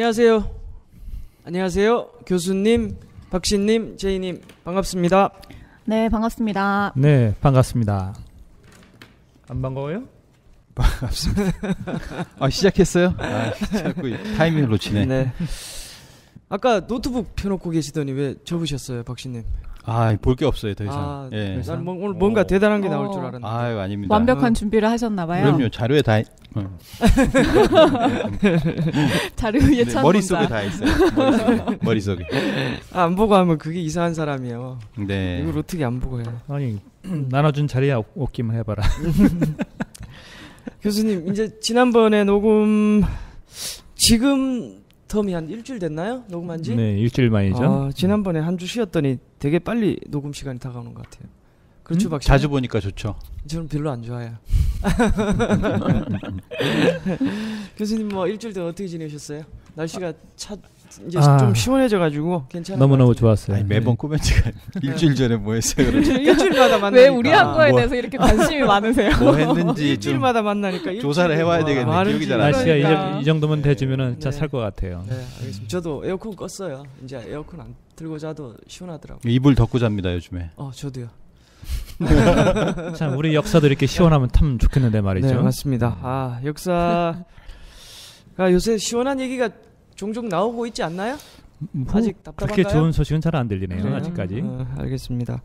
안녕하세요. 안녕하세요. 교수님, 박신님, 제이님 반갑습니다. 네, 반갑습니다. 네, 반갑습니다. 안 반가워요? 반갑습니다. 아, 시작했어요? 아, 자꾸 타이밍을 놓치네. 네. 아까 노트북 펴놓고 계시더니 왜 접으셨어요, 박신님? 아, 볼 게 없어요, 더 이상. 아, 예. 더 네. 뭐, 오늘 뭐 뭐, 뭔가 오. 어. 대단한 게 나올 줄 어. 알았는데. 아 아닙니다. 완벽한 준비를 하셨나 봐요. 그럼요. 자료에 다 어. 자료에 찬 머릿속에 다 있어요. 머릿속에. 안 보고 하면 그게 이상한 사람이에요. 네. 이걸 어떻게 안 보고 해요? 아니, 나눠 준자리야 없기만 해 봐라. 교수님, 이제 지난번에 녹음 지금 텀이 한 일주일 됐나요? 녹음한 지? 네, 일주일 만이죠. 아, 지난번에 한 주 쉬었더니 되게 빨리 녹음 시간이 다가오는 것 같아요. 그렇죠, 음? 박 자주 보니까 좋죠. 저는 별로 안 좋아요. 교수님 뭐 일주일 동안 어떻게 지내셨어요? 날씨가 차 이제 아. 좀 시원해져가지고 괜찮아. 너무너무 좋았어요. 아니, 매번 코멘트가 네. 일주일 전에 뭐 했어요? 일주일마다 만나왜 우리 한 거에 아, 뭐, 대해서 이렇게 관심이 많으세요? 뭐 했는지 일주일마다 만나니까 조사를 해와야 뭐 되겠네. 기억이 잘안 날씨가 그러니까. 이, 정도면 네. 주면은 네. 잘살 것 같아요. 네, 알겠습니다. 저도 에어컨 껐어요. 이제 에어컨 안 들고 자도 시원하더라고요. 이불 덮고 잡니다 요즘에. 어, 저도요. 참 우리 역사도 이렇게 시원하면 참 좋겠는데 말이죠. 네, 맞습니다. 아 역사가 요새 시원한 얘기가 종종 나오고 있지 않나요? 뭐 아직 답답한가요? 그렇게 좋은 소식은 잘 안 들리네요. 그래요? 네. 아직까지. 아, 알겠습니다.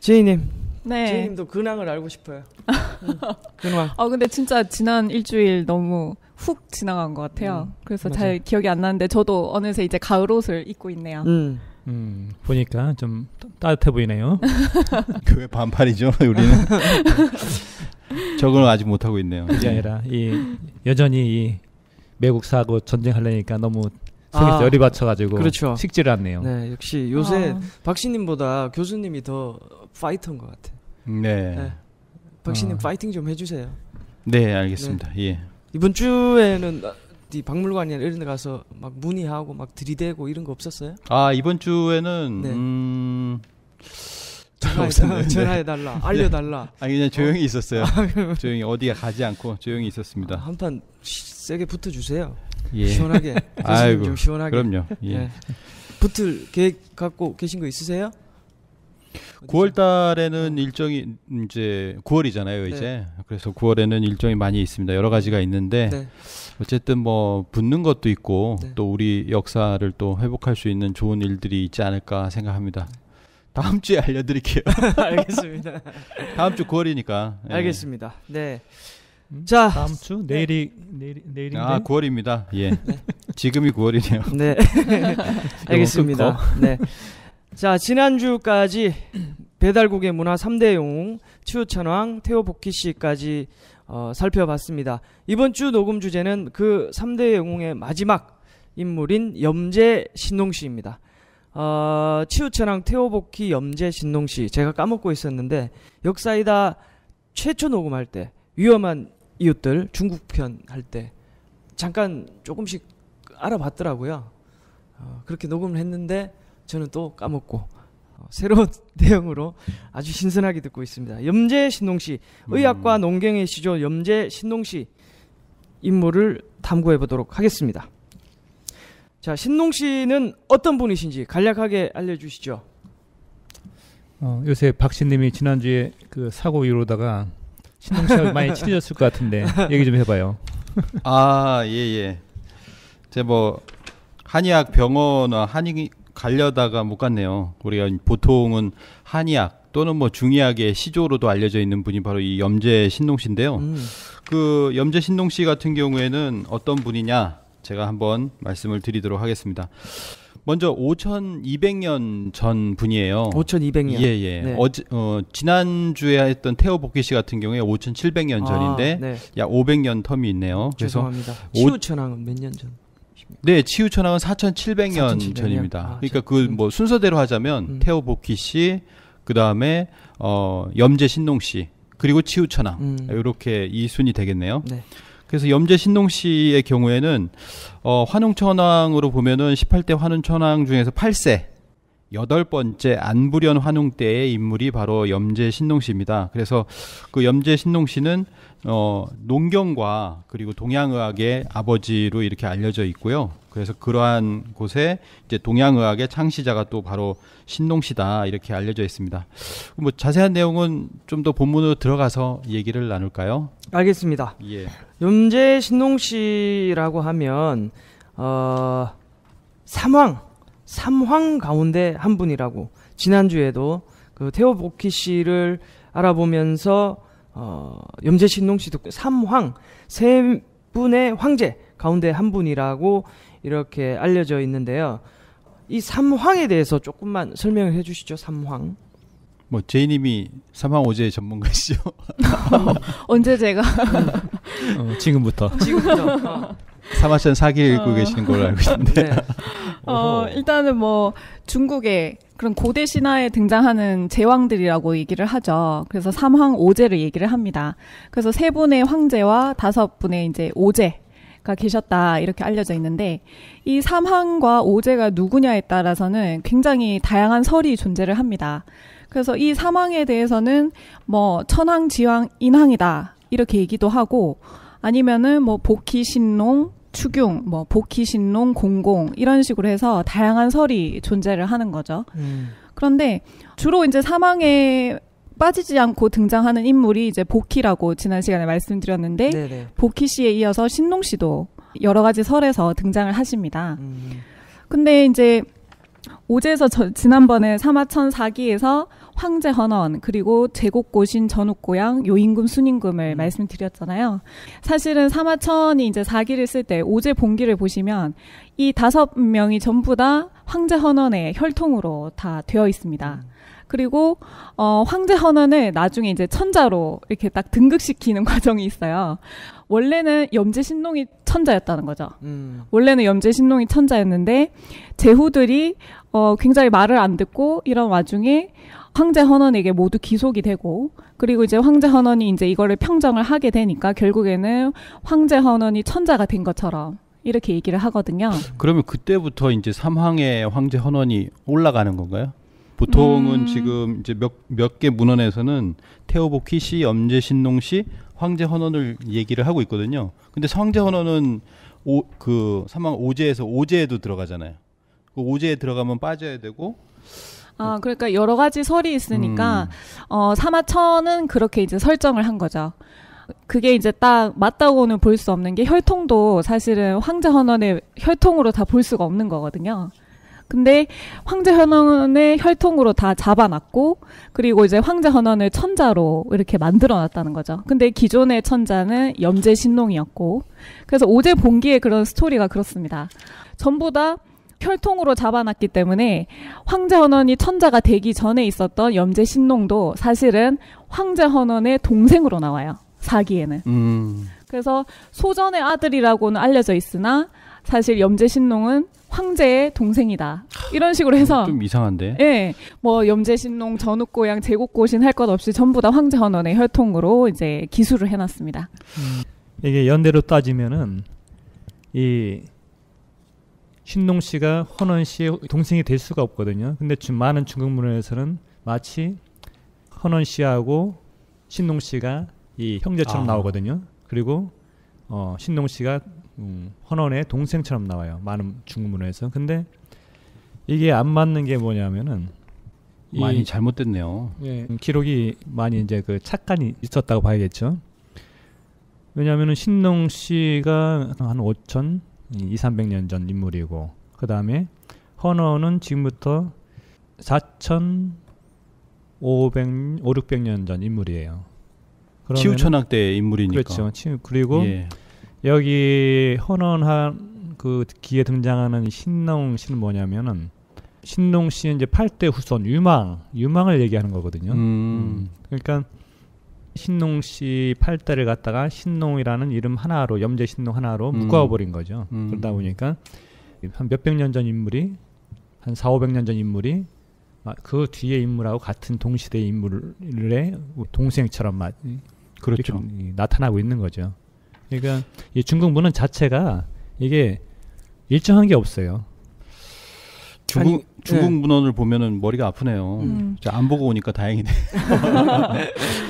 지혜님. 네. 지혜님도 근황을 알고 싶어요. 음, 근황. 어 근데 진짜 지난 일주일 너무 훅 지나간 것 같아요. 음, 그래서 맞아요. 잘 기억이 안 나는데 저도 어느새 이제 가을 옷을 입고 있네요. 음. 음, 보니까 좀 따뜻해 보이네요. 왜 반팔이죠? 우리는 적응을 아직 못 하고 있네요. 그게 아니라 이 여전히 이 매국사하고 전쟁하려니까 너무 속에서 아, 열이 받쳐가지고 그렇죠. 식지를 않네요. 네, 역시 요새 아. 박씨님보다 교수님이 더 파이터인 것 같아. 네. 네. 박씨님 어. 아. 파이팅 좀 해주세요. 네, 알겠습니다. 네. 예. 이번 주에는 이 박물관이나 이런 데 가서 막 문의하고 막 들이대고 이런 거 없었어요? 아 이번 주에는 네. 음... 전화 없었는데. 전화해달라, 네. 알려달라. 아 그냥 조용히 있었어요. 아, 조용히 어디에 가지 않고 조용히 있었습니다. 아, 한판 세게 붙어주세요. 예. 시원하게. 아이고. 좀 시원하게. 그럼요. 예. 예. 붙을 계획 갖고 계신 거 있으세요? 9월 달에는 일정이 이제 9월이잖아요, 이제. 네. 그래서 9월에는 일정이 많이 있습니다. 여러 가지가 있는데 네. 어쨌든 뭐 붙는 것도 있고 네. 또 우리 역사를 또 회복할 수 있는 좋은 일들이 있지 않을까 생각합니다. 네. 다음 주에 알려드릴게요. 알겠습니다. 다음 주 9월이니까. 예. 알겠습니다. 네. 음? 자 다음 주 네. 내일이 내일 내일인데 아 9월입니다. 예. 지금이 9월이네요. 네. 알겠습니다. 뭐 네. 자 지난주까지 배달국의 문화 3대 용 치우천왕 태호 복희 씨까지 어, 살펴봤습니다. 이번 주 녹음 주제는 그 3대 영웅의 마지막 인물인 염제 신동 씨입니다. 어, 치우처랑 태호복희, 염재, 신농 씨 제가 까먹고 있었는데 역사이다 최초 녹음할 때 위험한 이웃들 중국편 할 때 잠깐 조금씩 알아봤더라고요. 어, 그렇게 녹음을 했는데 저는 또 까먹고 어, 새로운 내용으로 아주 신선하게 듣고 있습니다. 염재 신농씨 의학과 음. 농경의 시조 염재 신농씨 인물을 탐구해 보도록 하겠습니다. 자, 신농 씨는 어떤 분이신지 간략하게 알려주시죠. 어, 요새 박신님이 지난주에 그 사고 이후로다가 신농 씨하고 많이 친해졌을 것 같은데 얘기 좀 해봐요. 아, 예, 예. 제뭐 한의학 병원 한의 가려다가 못 갔네요. 우리가 보통은 한의학 또는 뭐 중의학의 시조로도 알려져 있는 분이 바로 이 염제 신농 씨인데요. 음. 그 염제 신농씨 같은 경우에는 어떤 분이냐? 제가 한번 말씀을 드리도록 하겠습니다. 먼저 5,200년 전 분이에요. 5,200년. 예, 예. 네. 어지, 어, 지난주에 했던 태호 복귀 씨 같은 경우에 5,700년 아, 전인데 아, 네. 약 500년 텀이 있네요. 죄송합니다. 치우천왕은 몇 년 전? 네, 치우천왕은 4,700년 4,700년? 전입니다. 아, 그러니까 그뭐 음. 순서대로 하자면 음. 태호 복귀 씨, 그다음에 어, 염제 신농 씨, 그리고 치우천왕. 음. 이렇게 이 순이 되겠네요. 네. 그래서 염제 신동 씨의 경우에는 어, 환웅천왕으로 보면은 18대 환웅천왕 중에서 8세 여덟 번째 안부련 환웅 때의 인물이 바로 염제 신동 씨입니다. 그래서 그 염제 신동 씨는 어, 농경과 그리고 동양의학의 아버지로 이렇게 알려져 있고요. 그래서 그러한 곳에 이제 동양의학의 창시자가 또 바로 신동 씨다 이렇게 알려져 있습니다. 뭐 자세한 내용은 좀 더 본문으로 들어가서 얘기를 나눌까요? 알겠습니다. 예. 염제 신동 씨라고 하면 어, 삼황 삼황 가운데 한 분이라고 지난주에도 그태오보키 씨를 알아보면서 어, 염제 신동 씨도 삼황 세 분의 황제 가운데 한 분이라고 이렇게 알려져 있는데요. 이 삼황에 대해서 조금만 설명을 해주시죠. 삼황. 뭐 제이님이 사망오제 전문가시죠. 언제 제가 어, 지금부터 지금부터 사마천 어. 사기 읽고 어. 계시는 걸로 알고 있는데. 네. 어, 일단은 뭐 중국의 그런 고대 신화에 등장하는 제왕들이라고 얘기를 하죠. 그래서 삼황 오제를 얘기를 합니다. 그래서 세 분의 황제와 다섯 분의 이제 오제 가 계셨다 이렇게 알려져 있는데 이 삼황과 오제가 누구냐에 따라서는 굉장히 다양한 설이 존재를 합니다. 그래서 이 사망에 대해서는 뭐 천황 지왕 인황이다 이렇게 얘기도 하고 아니면은 뭐 복희신농 추경, 뭐 복희신농 공공 이런 식으로 해서 다양한 설이 존재를 하는 거죠. 음. 그런데 주로 이제 사망에 빠지지 않고 등장하는 인물이 이제 복희라고 지난 시간에 말씀드렸는데 네네. 복희 씨에 이어서 신농 씨도 여러 가지 설에서 등장을 하십니다. 음. 근데 이제 오제에서 저, 지난번에 사마천 사기에서 황제 헌원 그리고 제국 고신 전욱 고향 요임금 순임금을 음. 말씀드렸잖아요. 사실은 사마천이 이제 사기를 쓸 때 오제 본기를 보시면 이 다섯 명이 전부 다 황제 헌원의 혈통으로 다 되어 있습니다. 음. 그리고 어 황제 헌원을 나중에 이제 천자로 이렇게 딱 등극시키는 과정이 있어요. 원래는 염제 신농이 천자였다는 거죠. 음. 원래는 염제 신농이 천자였는데 제후들이 어, 굉장히 말을 안 듣고 이런 와중에 황제 헌원에게 모두 기속이 되고 그리고 이제 황제 헌원이 이제 이거를 평정을 하게 되니까 결국에는 황제 헌원이 천자가 된 것처럼 이렇게 얘기를 하거든요. 그러면 그때부터 이제 삼황의 황제 헌원이 올라가는 건가요? 보통은 음. 지금 이제 몇 몇 개 문헌에서는 태호복희 씨, 염제신농 씨, 황제 헌원을 얘기를 하고 있거든요. 근데 황제 헌원은 오, 그 삼황 오제에서 오제에도 들어가잖아요. 그 오제에 들어가면 빠져야 되고 아, 음. 그러니까 여러 가지 설이 있으니까 음. 어, 사마천은 그렇게 이제 설정을 한 거죠. 그게 이제 딱 맞다고는 볼 수 없는 게 혈통도 사실은 황제 헌원의 혈통으로 다 볼 수가 없는 거거든요. 근데 황제 헌원의 혈통으로 다 잡아놨고 그리고 이제 황제 헌원을 천자로 이렇게 만들어놨다는 거죠. 근데 기존의 천자는 염제 신농이었고 그래서 오제 본기의 그런 스토리가 그렇습니다. 전부 다 혈통으로 잡아놨기 때문에 황제 헌원이 천자가 되기 전에 있었던 염제 신농도 사실은 황제 헌원의 동생으로 나와요. 사기에는. 음. 그래서 소전의 아들이라고는 알려져 있으나 사실 염제 신농은 황제의 동생이다. 이런 식으로 해서 좀 이상한데. 예. 뭐 염제 신농 전욱 고향 제국 고신 할 것 없이 전부 다 황제 헌원의 혈통으로 이제 기술을 해 놨습니다. 음. 이게 연대로 따지면은 이 신농 씨가 헌원 씨의 동생이 될 수가 없거든요. 근데 지금 많은 중국 문화에서는 마치 헌원 씨하고 신농 씨가 이 형제처럼 아. 나오거든요. 그리고 어, 신농 씨가 음, 헌원의 동생처럼 나와요. 많은 중국 문화에서. 근데 이게 안 맞는 게 뭐냐면은 많이 잘못됐네요. 예, 기록이 많이 이제 그 착간이 있었다고 봐야겠죠. 왜냐하면은 신농 씨가 한 5천 이 300년 전 인물이고 그 다음에 헌어는 지금부터 4,500, 5, 600년 전 인물이에요. 치우 천학 때 인물이니까. 그렇죠. 치 그리고 예. 여기 헌언한 그 기에 등장하는 신농 씨는 뭐냐면은 신농 씨는 이제 8대 후손 유망 유망을 얘기하는 거거든요. 음. 음. 그러니까 신농 씨팔대를 갖다가 신농이라는 이름 하나로 염제 신농 하나로 음. 묶어버린 거죠. 음. 그러다 보니까 한 몇백 년 전 인물이 한 사오백 년 전 인물이 아, 그 뒤에 인물하고 같은 동시대 인물의 동생처럼 막 그렇죠. 나타나고 있는 거죠. 그러니까 이 중국 문헌 자체가 이게 일정한 게 없어요. 중국 아니, 중국 네. 문헌을 보면은 머리가 아프네요. 음. 안 보고 오니까 다행이네.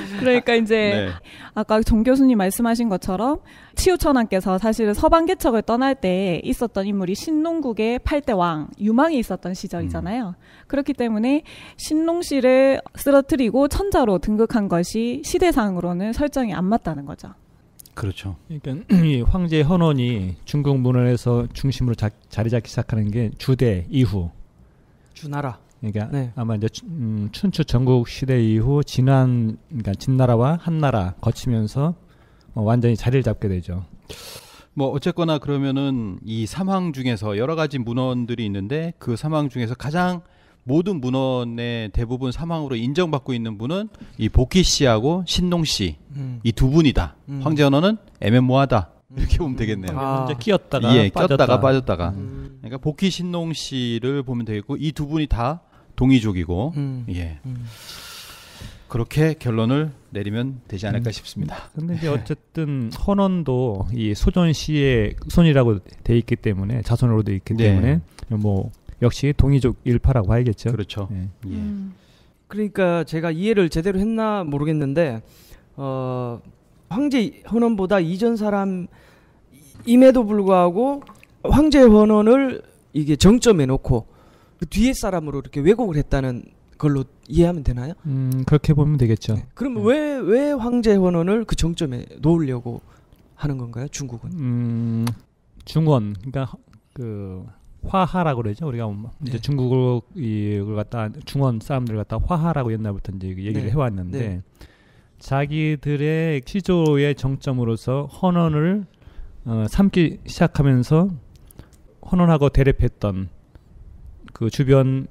그러니까 이제 네. 아까 정 교수님 말씀하신 것처럼 치우천왕께서 사실은 서방 개척을 떠날 때 있었던 인물이 신농국의 팔대 왕 유망이 있었던 시절이잖아요. 음. 그렇기 때문에 신농씨를 쓰러뜨리고 천자로 등극한 것이 시대상으로는 설정이 안 맞다는 거죠. 그렇죠. 그러니까 이 황제 헌원이 중국 문화에서 중심으로 자, 자리 잡기 시작하는 게 주대 이후 주나라 그러니까 네. 아마 이제 음, 춘추 전국 시대 이후 진한 그러니까 진나라와 한나라 거치면서 어, 완전히 자리를 잡게 되죠. 뭐 어쨌거나 그러면은 이 사망 중에서 여러 가지 문헌들이 있는데 그 사망 중에서 가장 모든 문헌의 대부분 사망으로 인정받고 있는 분은 이 복희 씨하고 신동 씨 이두 음. 분이다. 음. 황제언어는 애매모하다. 음. 이렇게 보면 되겠네요. 음. 아. 이제 끼었다가 예, 빠졌 꼈다가 빠졌다가. 음. 그러니까 복희 신동 씨를 보면 되겠고 이 두 분이 다 동의족이고 음. 예. 음. 그렇게 결론을 내리면 되지 않을까 음. 싶습니다. 근데 이제 예. 어쨌든 헌원도 이 소전 시의 손이라고 돼 있기 때문에 자손으로 돼 있기 네. 때문에 뭐 역시 동의족 일파라고 봐야겠죠. 그렇죠. 예. 예. 음. 그러니까 제가 이해를 제대로 했나 모르겠는데 어 황제 헌원보다 이전 사람임에도 불구하고 황제 헌원을 이게 정점에 놓고 그 뒤에 사람으로 이렇게 왜곡을 했다는 걸로 이해하면 되나요? 음 그렇게 보면 되겠죠. 네. 그럼 왜왜 네. 음. 왜 황제 헌원을 그 정점에 놓으려고 하는 건가요? 중국은? 음 중원 그러니까 그 화하라고 그러죠. 우리가 뭐 네. 이제 네. 중국을 갖다 중원 사람들 갖다 화하라고 옛날부터 이제 그 얘기를 네. 해왔는데 네. 자기들의 시조의 정점으로서 헌원을 어, 삼기 시작하면서 헌원하고 대립했던 그 주변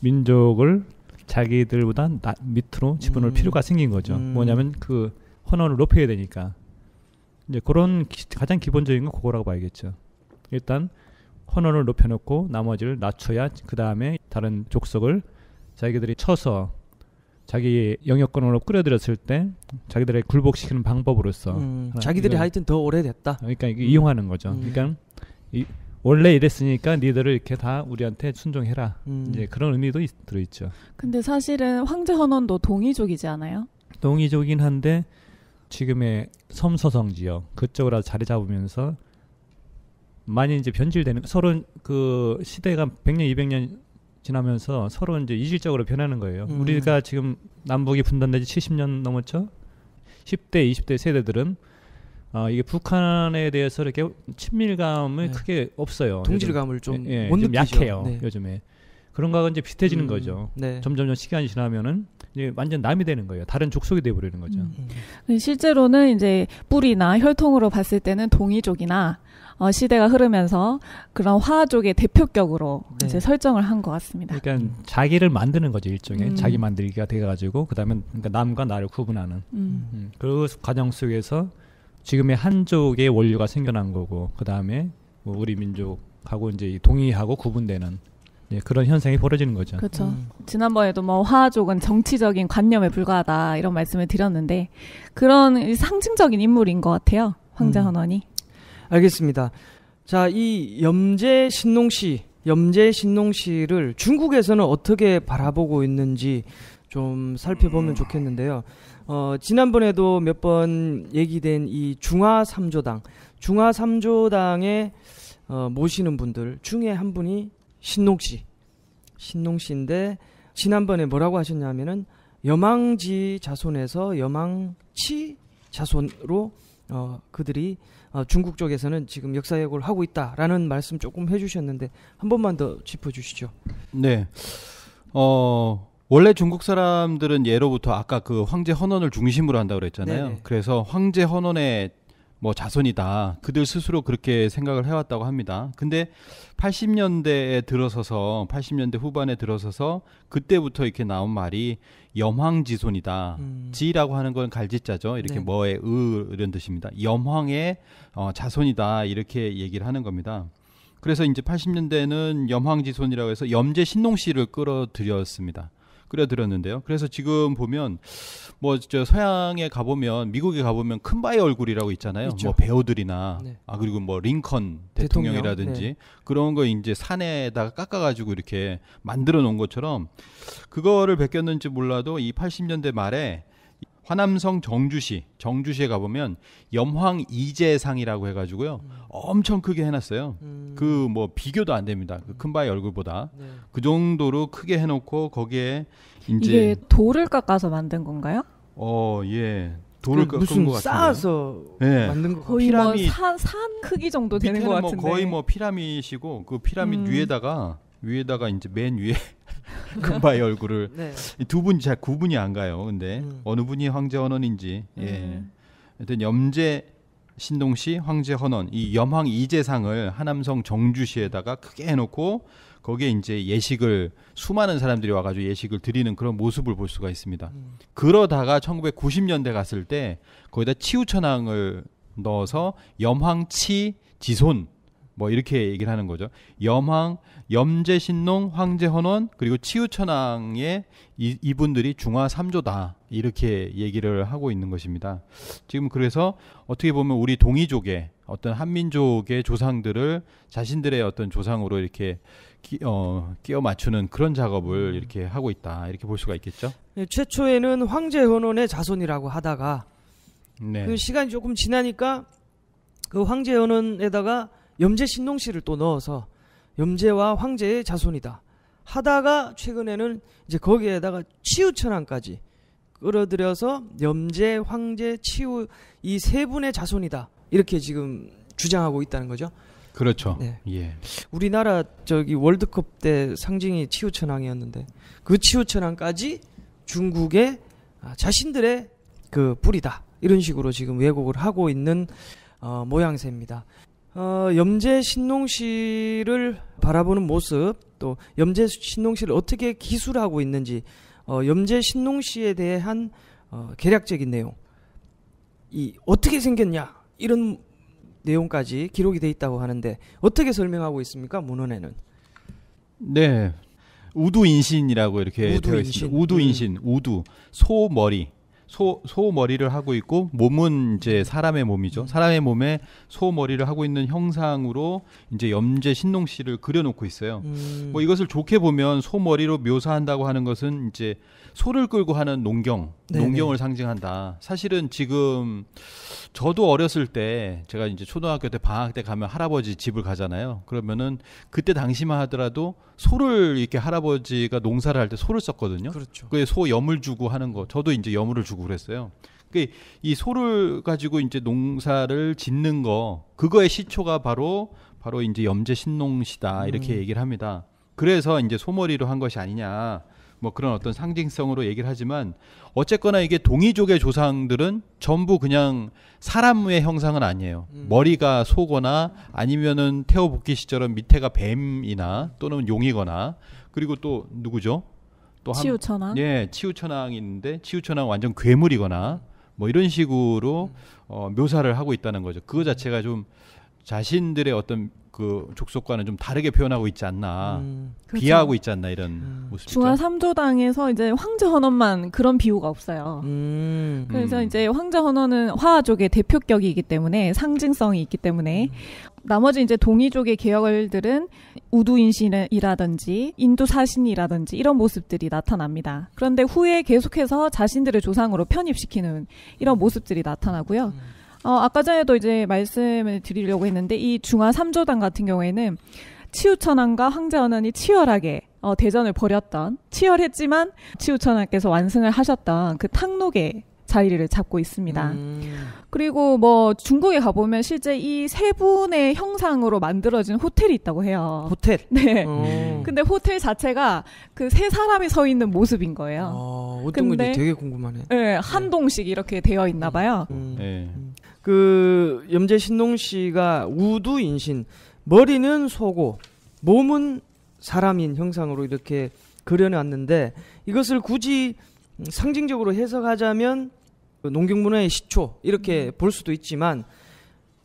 민족을 자기들보다 나, 밑으로 지분을 음. 필요가 생긴 거죠. 음. 뭐냐면 그 헌원을 높여야 되니까. 이제 그런 기, 가장 기본적인 건 그거라고 봐야겠죠. 일단 헌원을 높여놓고 나머지를 낮춰야 그 다음에 다른 족속을 자기들이 쳐서 자기 영역권으로 끌어들였을 때 자기들의 굴복시키는 방법으로서 음, 자기들이 하여튼 더 오래됐다. 그러니까 이게 이용하는 거죠. 음. 그러니까 이, 원래 이랬으니까 니들을 이렇게 다 우리한테 순종해라. 음. 이제 그런 의미도 있, 들어있죠. 근데 사실은 황제 헌원도 동이족이지 않아요? 동이족이긴 한데 지금의 섬서성 지역 그쪽으로 자리 잡으면서 많이 이제 변질되는 서로 그 시대가 100년 200년 지나면서 서로 이제 이질적으로 변하는 거예요. 음. 우리가 지금 남북이 분단된 지 70년 넘었죠. 10대 20대 세대들은 어, 이게 북한에 대해서 이렇게 친밀감이 네. 크게 없어요. 동질감을 좀못 예, 예, 느끼죠. 약해요 네. 요즘에. 그런 거가 이제 비슷해지는 음, 거죠. 네. 점점점 시간이 지나면은 이제 완전 남이 되는 거예요. 다른 족속이 돼버리는 거죠. 음. 음. 실제로는 이제 뿌리나 혈통으로 봤을 때는 동이족이나 어, 시대가 흐르면서 그런 화족의 대표격으로 네. 이제 설정을 한 것 같습니다. 그러니까 자기를 만드는 거죠 일종의 음. 자기 만들기가 돼가지고 그다음에 그러니까 남과 나를 구분하는 음. 음 그 과정 속에서 지금의 한족의 원류가 생겨난 거고 그 다음에 뭐 우리 민족하고 이제 동의하고 구분되는 예, 그런 현상이 벌어지는 거죠. 그렇죠. 음. 지난번에도 뭐 화족은 정치적인 관념에 불과하다 이런 말씀을 드렸는데 그런 상징적인 인물인 것 같아요. 황제 음. 헌원이. 알겠습니다. 자, 이 염제 신농 씨, 염제 신농 씨를 중국에서는 어떻게 바라보고 있는지 좀 살펴보면 음. 좋겠는데요. 어, 지난번에도 몇 번 얘기된 이 중화 삼조당, 중화 삼조당에 어, 모시는 분들 중에 한 분이 신농 씨, 신농 씨인데 지난번에 뭐라고 하셨냐면은 여망지 자손에서 여망치 자손으로 어, 그들이 어, 중국 쪽에서는 지금 역사 해고를 하고 있다라는 말씀 조금 해주셨는데 한 번만 더 짚어주시죠. 네. 어, 원래 중국 사람들은 예로부터 아까 그 황제 헌원을 중심으로 한다고 그랬잖아요. 네네. 그래서 황제 헌원의 뭐 자손이다. 그들 스스로 그렇게 생각을 해왔다고 합니다. 근데 80년대에 들어서서 80년대 후반에 들어서서 그때부터 이렇게 나온 말이 염황지손이다. 음. 지라고 하는 건 갈지자죠. 이렇게 네. 뭐의 의 이런 뜻입니다. 염황의 어, 자손이다 이렇게 얘기를 하는 겁니다. 그래서 이제 80년대는 에 염황지손이라고 해서 염제 신농 씨를 끌어들였습니다. 끓여드렸는데요. 그래서 지금 보면 뭐 저 서양에 가보면 미국에 가보면 큰 바의 얼굴이라고 있잖아요. 있죠. 뭐 배우들이나 네. 아 그리고 뭐 링컨 대통령. 이라든지 네. 그런 거 이제 산에다가 깎아가지고 이렇게 만들어 놓은 것처럼 그거를 베꼈는지 몰라도 이 80년대 말에 화남성 정주시 정주시에 가보면 염황 이재상이라고 해가지고요 음. 엄청 크게 해놨어요 음. 그뭐 비교도 안 됩니다 그 큰 바위 얼굴보다 네. 그 정도로 크게 해놓고 거기에 이제 이게 돌을 깎아서 만든 건가요? 어예 돌을 그 무슨 쌓아서 네. 만든 거 거의 뭐산 산 크기 정도 되는 것 뭐 같은데 거의 뭐 피라미시고 그 피라미 음. 위에다가 위에다가 이제 맨 위에 금바의 얼굴을 네. 두 분이 잘 구분이 안 가요. 근데 음. 어느 분이 황제 헌원인지 예. 음. 예. 하여튼 염제 신동 씨, 황제 헌원 이 염황 이재상을 하남성 정주시에다가 크게 해놓고 거기에 이제 예식을 수많은 사람들이 와가지고 예식을 드리는 그런 모습을 볼 수가 있습니다. 음. 그러다가 1990년대 갔을 때 거기다 치우천왕을 넣어서 염황치 지손 뭐 이렇게 얘기를 하는 거죠. 염황 염제신농, 황제헌원 그리고 치우천왕의 이, 이분들이 중화 3조다 이렇게 얘기를 하고 있는 것입니다. 지금 그래서 어떻게 보면 우리 동이족의 어떤 한민족의 조상들을 자신들의 어떤 조상으로 이렇게 끼, 어, 끼어 맞추는 그런 작업을 음. 이렇게 하고 있다 이렇게 볼 수가 있겠죠. 네, 최초에는 황제헌원의 자손이라고 하다가 네. 그 시간이 조금 지나니까 그 황제헌원에다가 염제신농씨를 또 넣어서 염제와 황제의 자손이다. 하다가 최근에는 이제 거기에다가 치우천왕까지 끌어들여서 염제, 황제, 치우 이 세 분의 자손이다. 이렇게 지금 주장하고 있다는 거죠. 그렇죠. 네. 예. 우리나라 저기 월드컵 때 상징이 치우천왕이었는데 그 치우천왕까지 중국의 아, 자신들의 그 뿌리다 이런 식으로 지금 왜곡을 하고 있는 어, 모양새입니다. 어, 염제 신농 씨를 바라보는 모습, 또 염제 신농 씨를 어떻게 기술하고 있는지, 어, 염제 신농 씨에 대한 어, 계략적인 내용, 이 어떻게 생겼냐 이런 내용까지 기록이 돼 있다고 하는데 어떻게 설명하고 있습니까 문헌에는? 네, 우두 인신이라고 이렇게 우두 되어 있습니다. 우두 인신, 음. 우두 소 머리. 소, 소 머리를 하고 있고 몸은 이제 사람의 몸이죠. 음. 사람의 몸에 소 머리를 하고 있는 형상으로 이제 염제 신농 씨를 그려놓고 있어요. 음. 뭐 이것을 좋게 보면 소 머리로 묘사한다고 하는 것은 이제 소를 끌고 하는 농경 농경을 상징한다. 사실은 지금 저도 어렸을 때 제가 이제 초등학교 때 방학 때 가면 할아버지 집을 가잖아요. 그러면은 그때 당시만 하더라도 소를 이렇게 할아버지가 농사를 할 때 소를 썼거든요. 그렇죠. 그게 소 염을 주고 하는 거. 저도 이제 염을 주고 그랬어요. 그 이 소를 가지고 이제 농사를 짓는 거 그거의 시초가 바로 바로 이제 염제 신농시다 이렇게 음. 얘기를 합니다. 그래서 이제 소머리로 한 것이 아니냐. 뭐 그런 어떤 상징성으로 얘기를 하지만 어쨌거나 이게 동이족의 조상들은 전부 그냥 사람의 형상은 아니에요. 음. 머리가 소거나 아니면은 태호 복귀 시절은 밑에가 뱀이나 또는 용이거나 그리고 또 누구죠? 또 한, 치우천왕. 예, 치우천왕있는데 치우천왕 완전 괴물이거나 뭐 이런 식으로 음. 어, 묘사를 하고 있다는 거죠. 그거 자체가 좀 자신들의 어떤 그 족속과는 좀 다르게 표현하고 있지 않나 음, 그렇죠. 비하하고 있지 않나 이런 음. 모습 중화 삼조당에서 이제 황제 헌원만 그런 비호가 없어요. 음. 그래서 음. 이제 황제 헌원은 화하족의 대표격이기 때문에 상징성이 있기 때문에 음. 나머지 이제 동이족의 계열들은 우두인신이라든지 인두사신이라든지 이런 모습들이 나타납니다. 그런데 후에 계속해서 자신들을 조상으로 편입시키는 이런 모습들이 나타나고요. 음. 어, 아까 전에도 이제 말씀을 드리려고 했는데 이 중화 3조당 같은 경우에는 치우천왕과 황제원원이 치열하게 어, 대전을 벌였던 치열했지만 치우천왕께서 완승을 하셨던 그 탕록의 자리를 잡고 있습니다. 음. 그리고 뭐 중국에 가보면 실제 이 세 분의 형상으로 만들어진 호텔이 있다고 해요. 호텔? 네. 음. 근데 호텔 자체가 그 세 사람이 서 있는 모습인 거예요. 아, 어떤 건지 되게 궁금하네. 네, 한동씩 네. 이렇게 되어 있나 봐요. 음. 네. 음. 그 염제 신동 씨가 우두 인신 머리는 소고 몸은 사람인 형상으로 이렇게 그려놨는데 이것을 굳이 상징적으로 해석하자면 그 농경문화의 시초 이렇게 음. 볼 수도 있지만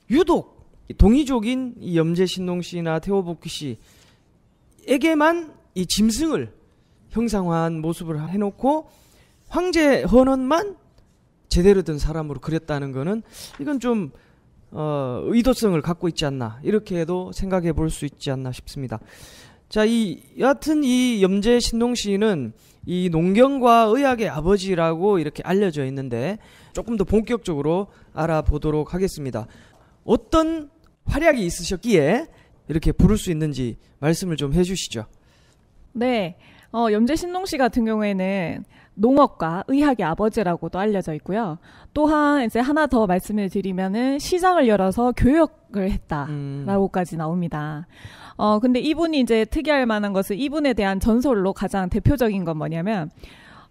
유독 동의족인 이 염제 신동 씨나 태호복희 씨에게만 이 짐승을 형상화한 모습을 해놓고 황제 헌원만 제대로 된 사람으로 그렸다는 거는 이건 좀 어, 의도성을 갖고 있지 않나 이렇게 해도 생각해 볼 수 있지 않나 싶습니다. 자, 이 여하튼 이 염제 신동 씨는 이 농경과 의학의 아버지라고 이렇게 알려져 있는데 조금 더 본격적으로 알아보도록 하겠습니다. 어떤 활약이 있으셨기에 이렇게 부를 수 있는지 말씀을 좀 해주시죠. 네, 어, 염제 신동 씨 같은 경우에는 농업과 의학의 아버지라고도 알려져 있고요. 또한 이제 하나 더 말씀을 드리면은 시장을 열어서 교역을 했다라고까지 음. 나옵니다. 어, 근데 이분이 이제 특이할 만한 것은 이분에 대한 전설로 가장 대표적인 건 뭐냐면,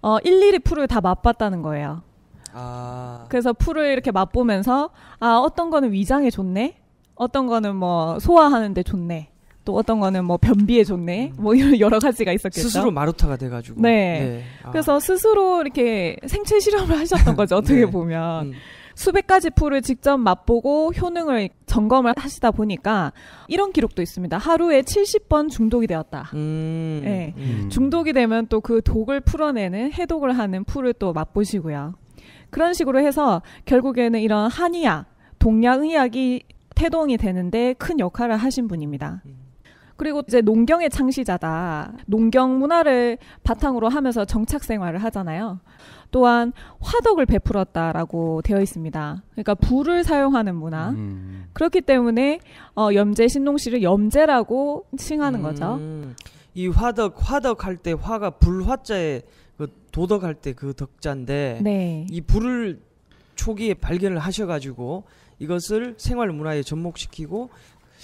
어, 일일이 풀을 다 맛봤다는 거예요. 아. 그래서 풀을 이렇게 맛보면서, 아, 어떤 거는 위장에 좋네? 어떤 거는 뭐 소화하는데 좋네? 또 어떤 거는 뭐 변비에 좋네 음. 뭐 이런 여러 가지가 있었겠죠. 스스로 마루타가 돼가지고. 네. 네. 그래서 아. 스스로 이렇게 생체 실험을 하셨던 거죠. 어떻게 네. 보면. 음. 수백 가지 풀을 직접 맛보고 효능을 점검을 하시다 보니까 이런 기록도 있습니다. 하루에 70번 중독이 되었다. 음, 네. 음. 중독이 되면 또 그 독을 풀어내는 해독을 하는 풀을 또 맛보시고요. 그런 식으로 해서 결국에는 이런 한의학, 동양의학이 태동이 되는데 큰 역할을 하신 분입니다. 음. 그리고 이제 농경의 창시자다. 농경 문화를 바탕으로 하면서 정착 생활을 하잖아요. 또한 화덕을 베풀었다라고 되어 있습니다. 그러니까 불을 사용하는 문화. 음. 그렇기 때문에 어, 염제 신농씨를 염제라고 칭하는 음. 거죠. 이 화덕 화덕 할 때 화가 불화자에 그 도덕할 때 그 덕자인데 네. 이 불을 초기에 발견을 하셔가지고 이것을 생활 문화에 접목시키고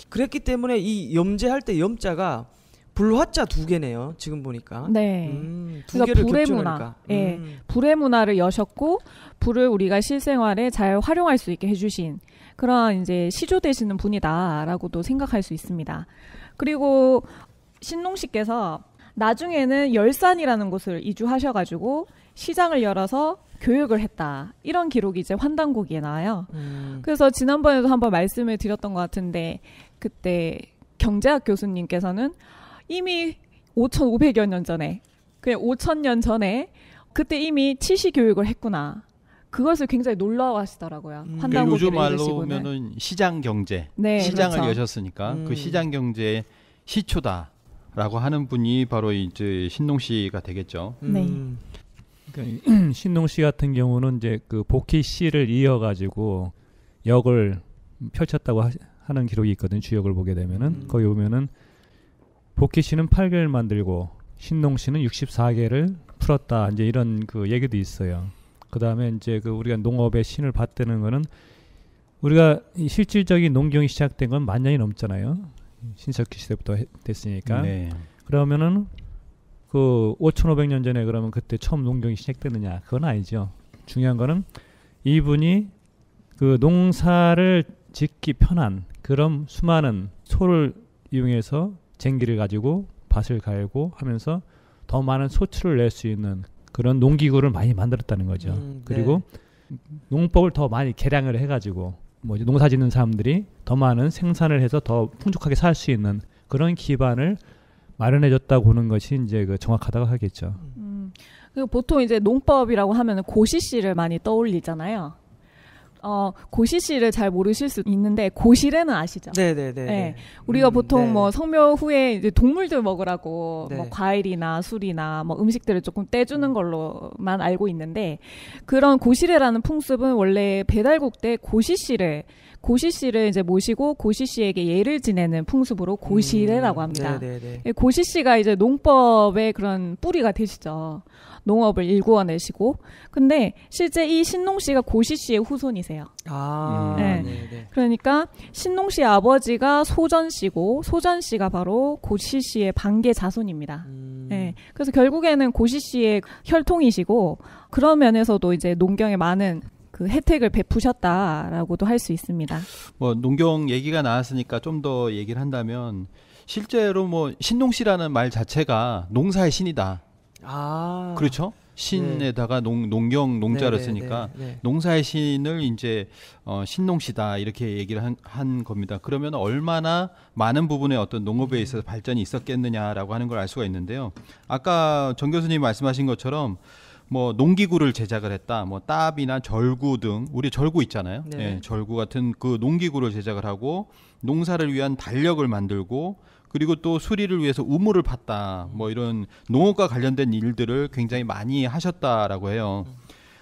그랬기 때문에 이 염제할 때 염자가 불화자 두 개네요. 지금 보니까. 네. 음, 두 개를 불의 문화. 예. 네. 불의 문화를 여셨고 불을 우리가 실생활에 잘 활용할 수 있게 해주신 그런 이제 시조 되시는 분이다라고도 생각할 수 있습니다. 그리고 신농 씨께서 나중에는 열산이라는 곳을 이주하셔가지고 시장을 열어서 교육을 했다. 이런 기록이 이제 환단곡에 나와요. 음. 그래서 지난번에도 한번 말씀을 드렸던 것 같은데 그때 경제학 교수님께서는 이미 5,500여 년 전에 그냥 5,000년 전에 그때 이미 치시 교육을 했구나. 그것을 굉장히 놀라워하시더라고요. 음. 환단곡 그 그러니까 요즘 말로면은 시장 경제, 네, 시장을 그렇죠. 여셨으니까 그 음. 그 시장 경제의 시초다라고 하는 분이 바로 이제 신농 씨가 되겠죠. 네. 음. 그러니까 신농씨 같은 경우는 이제 그 복희 씨를 이어가지고 역을 펼쳤다고 하, 는 기록이 있거든요. 주역을 보게 되면은 음. 거기 보면은 복희 씨는 8개를 만들고 신농 씨는 64개를 풀었다. 이제 이런 그 얘기도 있어요. 그다음에 이제 그 우리가 농업의 신을 받드는 거는 우리가 실질적인 농경이 시작된 건만 년이 넘잖아요. 신석기 시대부터 했, 됐으니까. 네. 그러면은 그 5,500년 전에 그러면 그때 처음 농경이 시작되느냐 그건 아니죠. 중요한 거는 이분이 그 농사를 짓기 편한 그런 수많은 소를 이용해서 쟁기를 가지고 밭을 갈고 하면서 더 많은 소출을 낼 수 있는 그런 농기구를 많이 만들었다는 거죠. 음, 네. 그리고 농법을 더 많이 개량을 해가지고 뭐지 농사 짓는 사람들이 더 많은 생산을 해서 더 풍족하게 살 수 있는 그런 기반을 마련해졌다고 보는 것이 이제 그 정확하다고 하겠죠. 음, 그리고 보통 이제 농법이라고 하면 고시씨를 많이 떠올리잖아요. 어, 고시씨를 잘 모르실 수 있는데 고시래는 아시죠? 네네네. 네, 네, 네. 네. 우리가 음, 보통 네. 뭐 성묘 후에 이제 동물들 먹으라고 네. 뭐 과일이나 술이나 뭐 음식들을 조금 떼주는 음. 걸로만 알고 있는데 그런 고시래라는 풍습은 원래 배달국 때 고시씨를 고시 씨를 이제 모시고 고시 씨에게 예를 지내는 풍습으로 고시래라고 음, 합니다. 음, 예, 고시 씨가 이제 농법의 그런 뿌리가 되시죠. 농업을 일구어내시고 근데 실제 이 신농 씨가 고시 씨의 후손이세요. 아, 음. 네. 네네. 그러니까 신농 씨 아버지가 소전 씨고 소전 씨가 바로 고시 씨의 반계 자손입니다. 음. 네. 그래서 결국에는 고시 씨의 혈통이시고 그런 면에서도 이제 농경에 많은 그 혜택을 베푸셨다라고도 할 수 있습니다. 뭐 농경 얘기가 나왔으니까 좀 더 얘기를 한다면 실제로 뭐 신농 씨라는 말 자체가 농사의 신이다. 아. 그렇죠? 신에다가 네. 농, 농경 농자를 네, 쓰니까 네, 네, 네, 농사의 신을 이제 어, 신농시다 이렇게 얘기를 한, 한, 겁니다. 그러면 얼마나 많은 부분의 어떤 농업에 음. 있어서 발전이 있었겠느냐라고 하는 걸 알 수가 있는데요. 아까 정 교수님이 말씀하신 것처럼 뭐 농기구를 제작을 했다. 뭐땀이나 절구 등 우리 절구 있잖아요. 네. 예, 절구 같은 그 농기구를 제작을 하고 농사를 위한 달력을 만들고 그리고 또 수리를 위해서 우물을 팠다. 뭐 이런 농업과 관련된 일들을 굉장히 많이 하셨다라고 해요.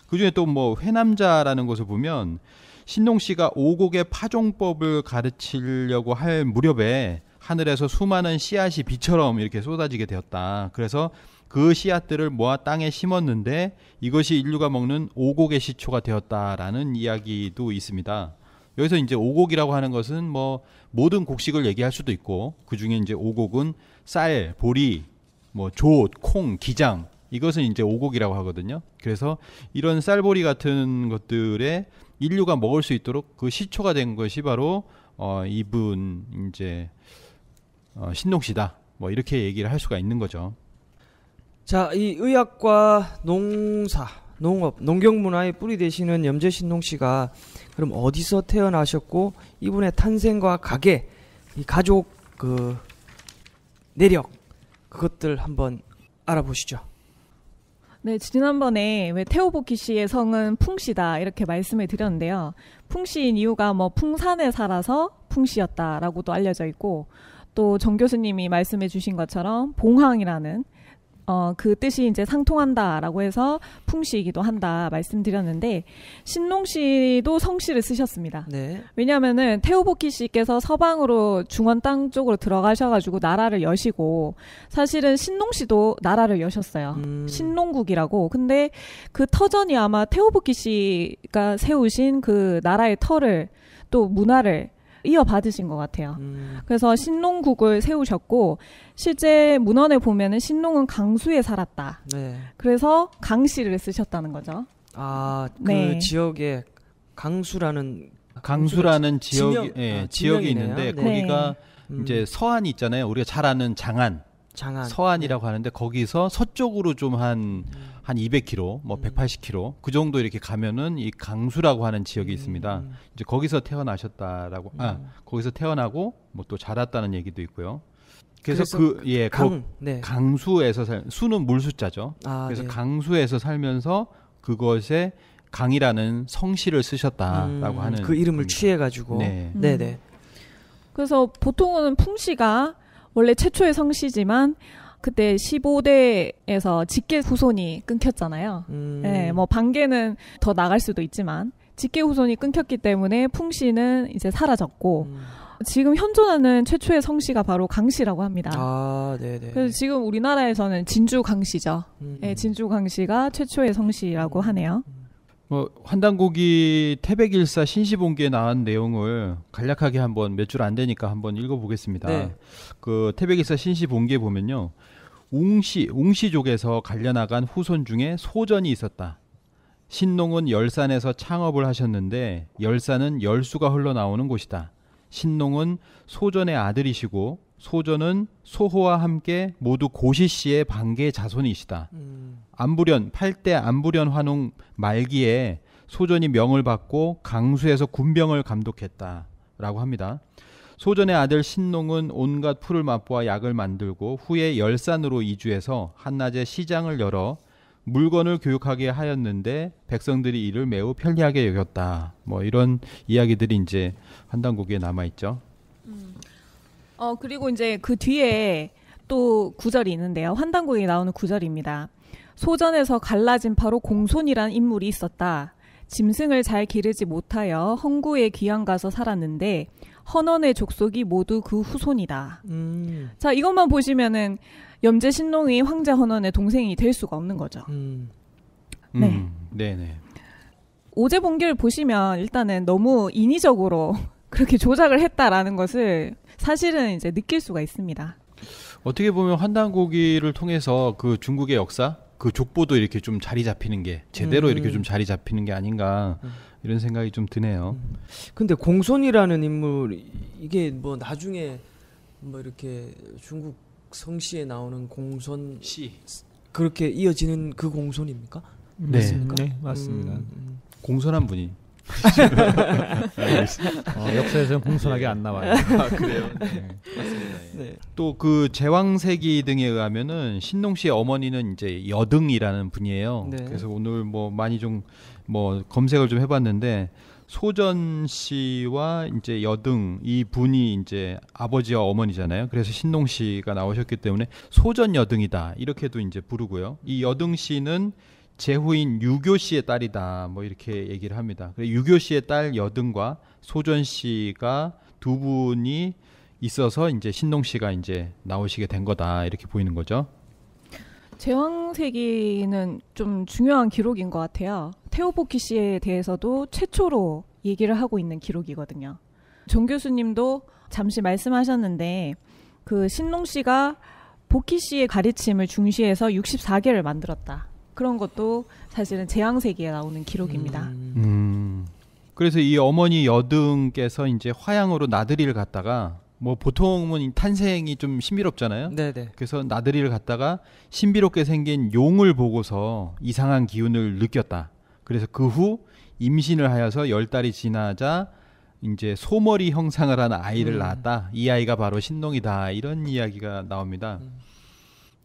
그중에 또 뭐 회남자라는 것을 보면 신농 씨가 오곡의 파종법을 가르치려고 할 무렵에 하늘에서 수많은 씨앗이 비처럼 이렇게 쏟아지게 되었다. 그래서 그 씨앗들을 모아 땅에 심었는데 이것이 인류가 먹는 오곡의 시초가 되었다라는 이야기도 있습니다. 여기서 이제 오곡이라고 하는 것은 뭐 모든 곡식을 얘기할 수도 있고 그 중에 이제 오곡은 쌀, 보리, 뭐 조, 콩, 기장 이것은 이제 오곡이라고 하거든요. 그래서 이런 쌀보리 같은 것들에 인류가 먹을 수 있도록 그 시초가 된 것이 바로 어 이분 이제 어 신농 시다뭐 이렇게 얘기를 할 수가 있는 거죠. 자, 이 의학과 농사, 농업, 농경 문화의 뿌리 되시는 염재신농 씨가 그럼 어디서 태어나셨고 이분의 탄생과 가게이 가족 그 내력 그것들 한번 알아보시죠. 네, 지난번에 왜태호보키 씨의 성은 풍씨다 이렇게 말씀을 드렸는데요. 풍씨인 이유가 뭐 풍산에 살아서 풍씨였다라고도 알려져 있고 또 정 교수님이 말씀해 주신 것처럼 봉황이라는 어, 그 뜻이 이제 상통한다라고 해서 풍시이기도 한다 말씀드렸는데 신농 씨도 성씨를 쓰셨습니다. 네. 왜냐하면은 태우보키 씨께서 서방으로 중원 땅 쪽으로 들어가셔가지고 나라를 여시고 사실은 신농 씨도 나라를 여셨어요. 음. 신농국이라고. 근데 그 터전이 아마 태우보키 씨가 세우신 그 나라의 터를 또 문화를 이어받으신 것 같아요. 음. 그래서 신농국을 세우셨고 실제 문헌에 보면은 신농은 강수에 살았다. 네. 그래서 강씨를 쓰셨다는 거죠. 아, 그 네. 지역에 강수라는 강수라는 지역 지명, 아, 예, 아, 지역이 있는데 네. 거기가 음. 이제 서안이 있잖아요. 우리가 잘 아는 장안. 장안. 서안이라고 네. 하는데 거기서 서쪽으로 좀 한한 음. 한 200km, 뭐 음. 180km 그 정도 이렇게 가면은 이 강수라고 하는 지역이 음. 있습니다. 이제 거기서 태어나셨다라고 아 음. 거기서 태어나고 뭐 또 자랐다는 얘기도 있고요. 그래서, 그래서 그예 그 그 강, 그 네. 강수에서 살 수는 물 숫자죠. 아, 그래서 네. 강수에서 살면서 그것에 강이라는 성씨를 쓰셨다라고 음, 하는 그 이름을 겁니다. 취해가지고 네. 네 네. 그래서 보통은 풍씨가 원래 최초의 성씨지만 그때 15대에서 직계 후손이 끊겼잖아요. 음. 네, 뭐 반개는 더 나갈 수도 있지만 직계 후손이 끊겼기 때문에 풍씨는 이제 사라졌고 음. 지금 현존하는 최초의 성씨가 바로 강씨라고 합니다. 아, 네네. 그래서 지금 우리나라에서는 진주 강씨죠. 음. 네, 진주 강씨가 최초의 성씨라고 하네요. 음. 뭐 환단고기 태백일사 신시봉기에 나온 내용을 간략하게 한번 몇 줄 안 되니까 한번 읽어보겠습니다. 네. 그 태백일사 신시봉기에 보면요, 웅시 웅씨족에서 갈려나간 후손 중에 소전이 있었다. 신농은 열산에서 창업을 하셨는데 열산은 열수가 흘러나오는 곳이다. 신농은 소전의 아들이시고 소조는 소호와 함께 모두 고시 씨의 반계 자손이시다. 음. 안부련 8대 안부련 환웅 말기에 소전이 명을 받고 강수에서 군병을 감독했다라고 합니다. 소전의 아들 신농은 온갖 풀을 맛보아 약을 만들고 후에 열산으로 이주해서 한낮에 시장을 열어 물건을 교육하게 하였는데 백성들이 이를 매우 편리하게 여겼다. 뭐 이런 이야기들이 이제 한단국에 남아 있죠. 어, 그리고 이제 그 뒤에 또 구절이 있는데요. 환단곡이 나오는 구절입니다. 소전에서 갈라진 바로 공손이란 인물이 있었다. 짐승을 잘 기르지 못하여 헝구에 귀양 가서 살았는데 헌원의 족속이 모두 그 후손이다. 음. 자 이것만 보시면은 염제 신농이 황제 헌원의 동생이 될 수가 없는 거죠. 음. 네. 음. 네네. 오제 봉기를 보시면 일단은 너무 인위적으로 그렇게 조작을 했다라는 것을 사실은 이제 느낄 수가 있습니다. 어떻게 보면 환단고기를 통해서 그 중국의 역사 그 족보도 이렇게 좀 자리 잡히는 게 제대로 음. 이렇게 좀 자리 잡히는 게 아닌가 음. 이런 생각이 좀 드네요. 음. 근데 공손이라는 인물 이게 뭐 나중에 뭐 이렇게 중국 성씨에 나오는 공손 씨 그렇게 이어지는 그 공손입니까? 네. 맞습니까? 음, 네, 맞습니다. 음, 음. 공손한 분이 어, 역사에서는 공손하게 안 나와요. 네. 아, 그래요. 네. 맞습니다. 네. 또그 제왕세기 등에 의하면은 신농 씨의 어머니는 이제 여등이라는 분이에요. 네. 그래서 오늘 뭐 많이 좀 뭐 검색을 좀 해봤는데 소전 씨와 이제 여등 이 분이 이제 아버지와 어머니잖아요. 그래서 신농 씨가 나오셨기 때문에 소전 여등이다 이렇게도 이제 부르고요. 이 여등 씨는 제후인 유교 씨의 딸이다. 뭐 이렇게 얘기를 합니다. 유교 씨의 딸 여든과 소전 씨가 두 분이 있어서 이제 신동 씨가 이제 나오시게 된 거다. 이렇게 보이는 거죠. 제왕세기는 좀 중요한 기록인 것 같아요. 테오포키 씨에 대해서도 최초로 얘기를 하고 있는 기록이거든요. 정 교수님도 잠시 말씀하셨는데 그 신농 씨가 보키 씨의 가르침을 중시해서 64개를 만들었다. 그런 것도 사실은 제왕 세기에 나오는 기록입니다. 음. 음. 그래서 이 어머니 여등께서 이제 화양으로 나들이를 갔다가 뭐 보통은 탄생이 좀 신비롭잖아요. 네네. 그래서 나들이를 갔다가 신비롭게 생긴 용을 보고서 이상한 기운을 느꼈다. 그래서 그 후 임신을 하여서 열 달이 지나자 이제 소머리 형상을 한 아이를 음. 낳았다. 이 아이가 바로 신농이다. 이런 이야기가 나옵니다. 음.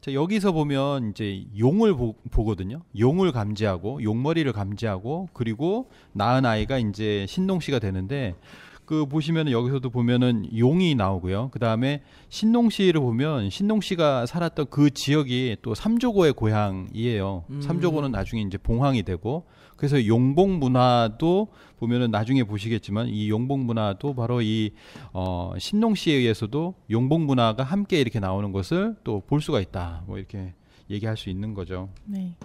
자, 여기서 보면 이제 용을 보, 거든요 용을 감지하고 용머리를 감지하고 그리고 낳은 아이가 이제 신농씨가 되는데 그 보시면 여기서도 보면은 용이 나오고요. 그 다음에 신농씨를 보면 신농씨가 살았던 그 지역이 또 삼조고의 고향이에요. 음. 삼조고는 나중에 이제 봉황이 되고 그래서 용봉 문화도 보면은 나중에 보시겠지만 이용봉 문화도 바로 이 어, 신농 씨에 의해서도 용봉 문화가 함께 이렇게 나오는 것을 또 볼 수가 있다. 뭐 이렇게 얘기할 수 있는 거죠. 네.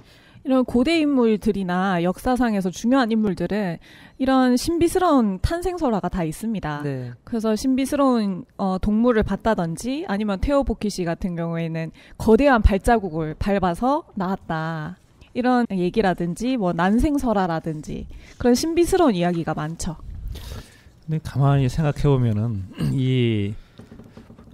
이런 고대 인물들이나 역사상에서 중요한 인물들은 이런 신비스러운 탄생설화가 다 있습니다. 네. 그래서 신비스러운 어, 동물을 봤다든지 아니면 테오보키 씨 같은 경우에는 거대한 발자국을 밟아서 나왔다. 이런 얘기라든지 뭐 난생설화라든지 그런 신비스러운 이야기가 많죠. 근데 가만히 생각해 보면은 이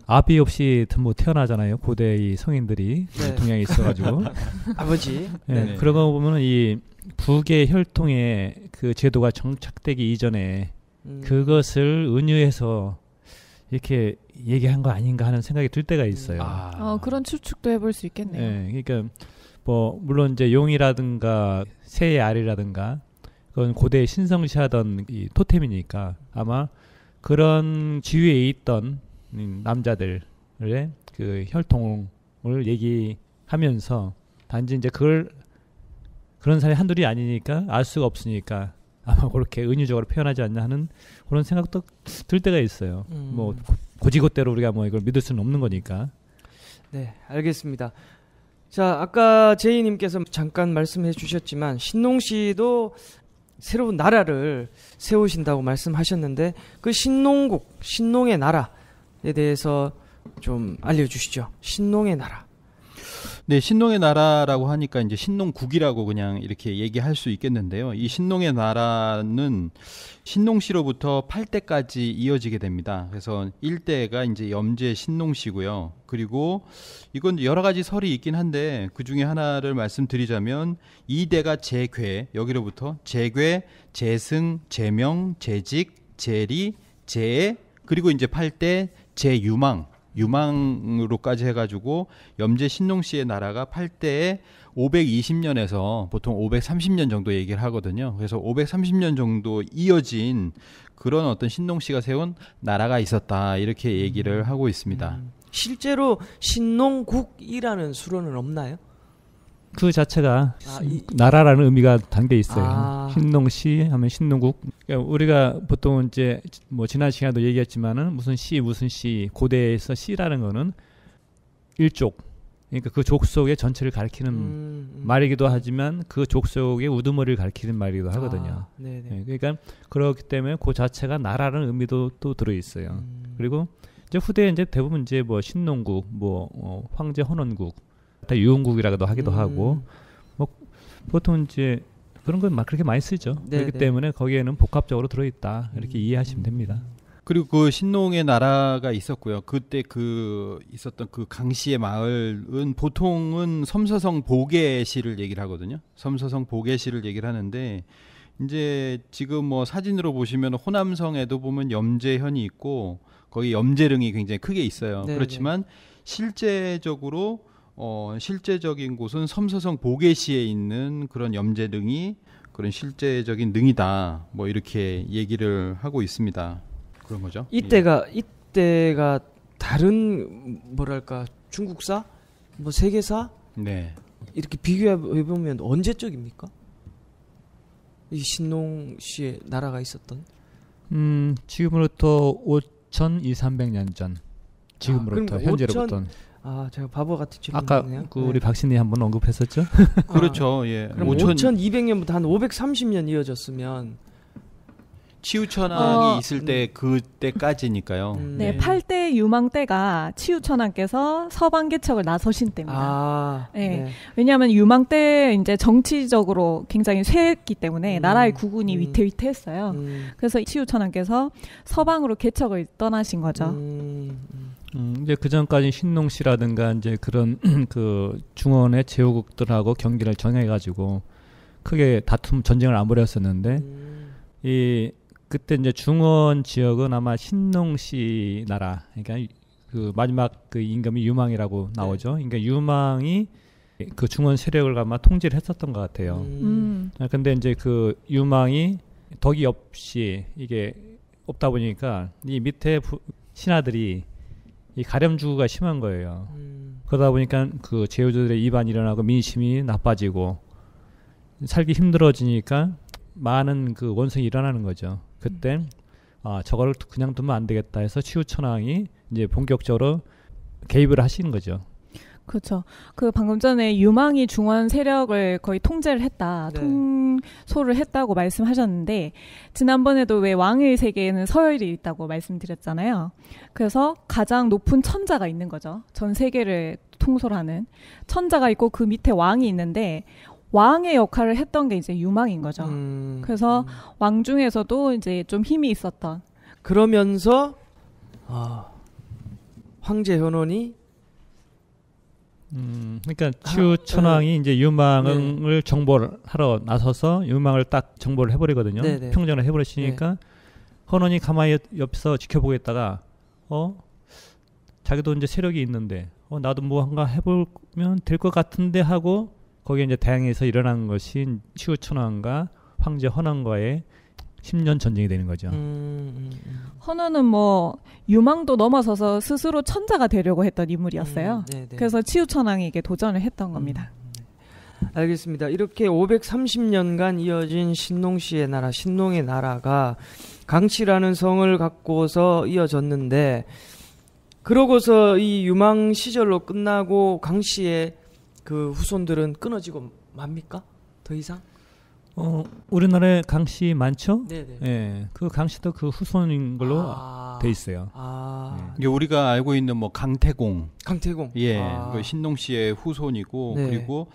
아비 없이 뭐 태어나잖아요. 고대 이 성인들이 네. 동양에 있어가지고 아버지. 예, 네. 그런거 보면은 이 북의 혈통에 그 제도가 정착되기 이전에 음. 그것을 은유해서 이렇게 얘기한 거 아닌가 하는 생각이 들 때가 있어요. 음. 아. 어, 그런 추측도 해볼 수 있겠네요. 네, 그러니까 뭐 물론 이제 용이라든가 새의 알이라든가 그건 고대 신성시하던 이 토템이니까 아마 그런 지위에 있던 남자들의 그 혈통을 얘기하면서 단지 이제 그걸 그런 사람이 한둘이 아니니까 알 수가 없으니까 아마 그렇게 은유적으로 표현하지 않냐 하는 그런 생각도 들 때가 있어요. 뭐 음. 뭐 고지고대로 우리가 뭐 이걸 믿을 수는 없는 거니까. 네, 알겠습니다. 자, 아까 제이님께서 잠깐 말씀해 주셨지만 신농 씨도 새로운 나라를 세우신다고 말씀하셨는데 그 신농국, 신농의 나라에 대해서 좀 알려주시죠. 신농의 나라. 네, 신농의 나라라고 하니까 이제 신농국이라고 그냥 이렇게 얘기할 수 있겠는데요. 이 신농의 나라는 신농시로부터 8대까지 이어지게 됩니다. 그래서 1대가 이제 염제 신농시고요. 그리고 이건 여러 가지 설이 있긴 한데 그 중에 하나를 말씀드리자면 2대가 제괴 여기로부터 제괴제승제명제직제리제 그리고 이제 8대 제유망 유망으로까지 해가지고 염제 신농 씨의 나라가 8대에 520년에서 보통 530년 정도 얘기를 하거든요. 그래서 530년 정도 이어진 그런 어떤 신농 씨가 세운 나라가 있었다 이렇게 얘기를 음. 하고 있습니다. 음. 실제로 신농국이라는 수로는 없나요? 그 자체가 아, 이, 나라라는 의미가 담겨 있어요. 아. 신농시 하면 신농국. 그러니까 우리가 보통 이제 뭐 지난 시간에도 얘기했지만은 무슨 시 무슨 시 고대에서 시라는 거는 일족 그러니까 그 족속의 전체를 가리키는 음, 음. 말이기도 하지만 그 족속의 우두머리를 가리키는 말이기도 하거든요. 아, 네, 그러니까 그렇기 때문에 그 자체가 나라라는 의미도 또 들어 있어요. 음. 그리고 이제 후대에 이제 대부분 이제 뭐 신농국, 뭐 어, 황제 헌원국 다 유흥국이라고도 하기도 음. 하고 뭐 보통 이제 그런 건 막 그렇게 많이 쓰죠. 네네. 그렇기 네. 때문에 거기에는 복합적으로 들어있다 이렇게 음. 이해하시면 됩니다. 그리고 그 신농의 나라가 있었고요. 그때 그 있었던 그 강씨의 마을은 보통은 섬서성 보계시를 얘기를 하거든요. 섬서성 보계시를 얘기를 하는데 이제 지금 뭐 사진으로 보시면 호남성에도 보면 염제현이 있고 거기 염제릉이 굉장히 크게 있어요. 네네. 그렇지만 네. 실제적으로 어, 실제적인 곳은 섬서성 보계시에 있는 그런 염제등이 그런 실제적인 능이다. 뭐 이렇게 얘기를 하고 있습니다. 그런 거죠. 이때가 예. 이때가 다른 뭐랄까 중국사 뭐 세계사 예. 네. 이렇게 비교해 보면 언제적입니까? 이 신농 씨의 나라가 있었던 음 지금으로부터 5,200, 300년 전 지금으로부터 아, 그러니까 현재로부터 아, 제가 바보 같은 질문 아까 네. 그 우리 네. 박신혜 한번 언급했었죠? 그렇죠. 예. 그럼 5천... 5200년부터 한 530년 이어졌으면 치우천왕이 어, 음. 있을 때 그때까지니까요. 음, 네, 네. 팔대 유망 때가 치우천왕께서 서방 개척을 나서신 때입니다. 아, 네. 네. 왜냐하면 유망 때 이제 정치적으로 굉장히 쇠했기 때문에 음, 나라의 국운이 음, 위태위태했어요. 음. 그래서 치우천왕께서 서방으로 개척을 떠나신 거죠. 음, 음, 이제 그 전까지 신농 씨라든가 이제 그런 그 중원의 제후국들하고 경기를 정해가지고 크게 다툼 전쟁을 안 벌였었는데 음. 이 그때 이제 중원 지역은 아마 신농 씨 나라 그러니까 그 마지막 그 임금이 유망이라고 네. 나오죠. 네. 그러니까 유망이 그 중원 세력을 아마 통제를 했었던 것 같아요. 음. 음. 아, 근데 이제 그 유망이 덕이 없이 이게 없다 보니까 이 밑에 부, 신하들이 이 가렴주가 심한 거예요. 음. 그러다 보니까 그제후자들의 입안이 일어나고 민심이 나빠지고 살기 힘들어지니까 많은 그 원성이 일어나는 거죠. 그때 음. 아 저거를 그냥 두면 안 되겠다 해서 치우천왕이 이제 본격적으로 개입을 하시는 거죠. 그렇죠. 그 방금 전에 유망이 중원 세력을 거의 통제를 했다, 네. 통솔을 했다고 말씀하셨는데 지난번에도 왜 왕의 세계에는 서열이 있다고 말씀드렸잖아요. 그래서 가장 높은 천자가 있는 거죠. 전 세계를 통솔하는 천자가 있고 그 밑에 왕이 있는데 왕의 역할을 했던 게 이제 유망인 거죠. 음, 그래서 음. 왕 중에서도 이제 좀 힘이 있었던. 그러면서 어, 황제 현원이 음, 그러니까 추천왕이 아, 네. 이제 유망을 네. 정보를 하러 나서서 유망을 딱 정보를 해버리거든요. 네네. 네. 평전을 해버리시니까 네. 헌원이 가만히 옆에서 지켜보겠다가 어 자기도 이제 세력이 있는데 어 나도 뭐한가 해보면 될 것 같은데 하고 거기에 이제 대항해서 일어난 것이 치우천왕과 황제 헌왕과의 10년 전쟁이 되는 거죠. 음, 음. 음. 헌우는 뭐 유망도 넘어서서 스스로 천자가 되려고 했던 인물이었어요. 음, 네, 네. 그래서 치우천왕에게 도전을 했던 음, 겁니다. 네. 알겠습니다. 이렇게 530년간 이어진 신농 씨의 나라, 신농의 나라가 강치라는 성을 갖고서 이어졌는데 그러고서 이 유망 시절로 끝나고 강씨의 그 후손들은 끊어지고 맙니까? 더 이상? 어, 우리나라에 강씨 많죠? 네 예, 그 강씨도 그 후손인 걸로 아. 돼 있어요. 아. 예. 이게 우리가 알고 있는 뭐 강태공, 강태공. 예, 아. 그 신동 씨의 후손이고 네. 그리고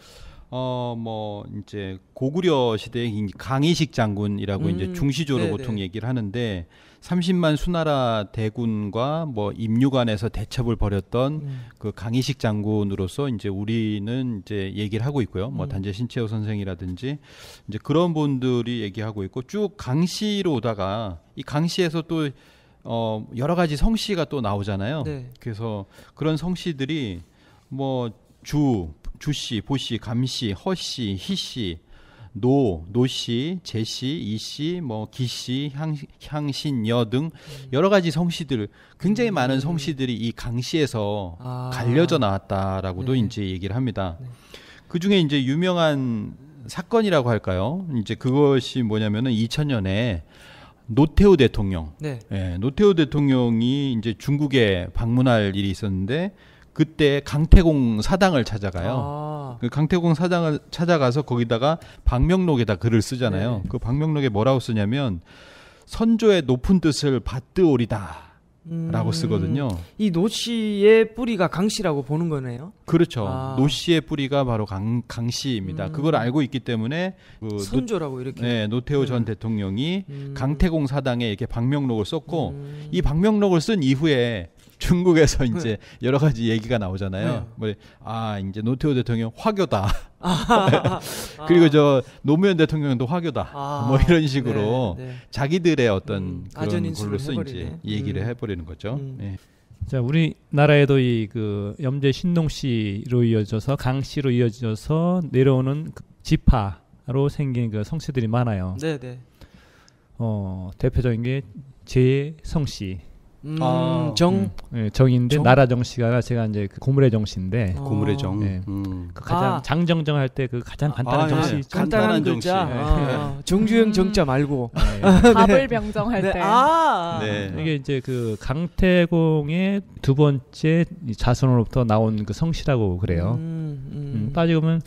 어 뭐 이제 고구려 시대의 강의식 장군이라고 음. 이제 중시조로 네네. 보통 네. 얘기를 하는데. 30만 수나라 대군과 뭐 임유관에서 대첩을 벌였던 음. 그 강희식 장군으로서 이제 우리는 이제 얘기를 하고 있고요. 뭐 음. 단재 신채호 선생이라든지 이제 그런 분들이 얘기하고 있고 쭉 강씨로 오다가 이 강씨에서 또 어, 여러 가지 성씨가 또 나오잖아요. 네. 그래서 그런 성씨들이 뭐 주, 주씨, 보씨, 감씨, 허씨, 희씨 노, 노씨, 제씨, 이씨, 뭐 기씨, 향, 향신여 등 음. 여러 가지 성씨들 굉장히 많은 음. 성씨들이 이 강씨에서 아. 갈려져 나왔다라고도 네 이제 얘기를 합니다. 네. 그 중에 이제 유명한 사건이라고 할까요? 이제 그것이 뭐냐면은 2000년에 노태우 대통령, 네. 예, 노태우 대통령이 이제 중국에 방문할 일이 있었는데 그때 강태공 사당을 찾아가요. 아. 그 강태공 사당을 찾아가서 거기다가 방명록에다 글을 쓰잖아요. 네. 그 방명록에 뭐라고 쓰냐면 선조의 높은 뜻을 받드오리다. 라고 음, 쓰거든요. 이 노씨의 뿌리가 강씨라고 보는 거네요. 그렇죠. 아. 노씨의 뿌리가 바로 강 강씨입니다. 음. 그걸 알고 있기 때문에 그 선조라고 노, 이렇게 네, 노태우 네. 전 음. 대통령이 음. 강태공 사당에 이렇게 방명록을 썼고 음. 이 방명록을 쓴 이후에 중국에서 네. 이제 여러 가지 얘기가 나오잖아요. 네. 뭐, 아, 이제 노태우 대통령 화교다. 그리고 저 노무현 대통령도 화교다. 아, 뭐 이런 식으로 네, 네. 자기들의 어떤 음, 그런 걸로써 이제 얘기를 음. 해버리는 거죠. 음. 네. 자, 우리나라에도 이그 염제 신농 씨로 이어져서 강 씨로 이어져서 내려오는 그 지파로 생긴 그 성씨들이 많아요. 네, 네. 어, 대표적인 게 제성 씨. 음, 아, 정 음, 네, 정인데 정? 나라 정씨가 제가 이제 그 고물의 정씨인데 어. 고물의 정. 네. 음. 그 가장 아. 장정정 할때 그 가장 간단한 아, 예. 정씨. 예. 간단한, 간단한 글자. 정 아, 정주영 음. 정자 말고 네. 네. 밥을 병정할 네. 때. 아. 이게 이제 그 강태공의 두 번째 자손으로부터 나온 그 성씨라고 그래요. 음, 음. 음 따지고 보면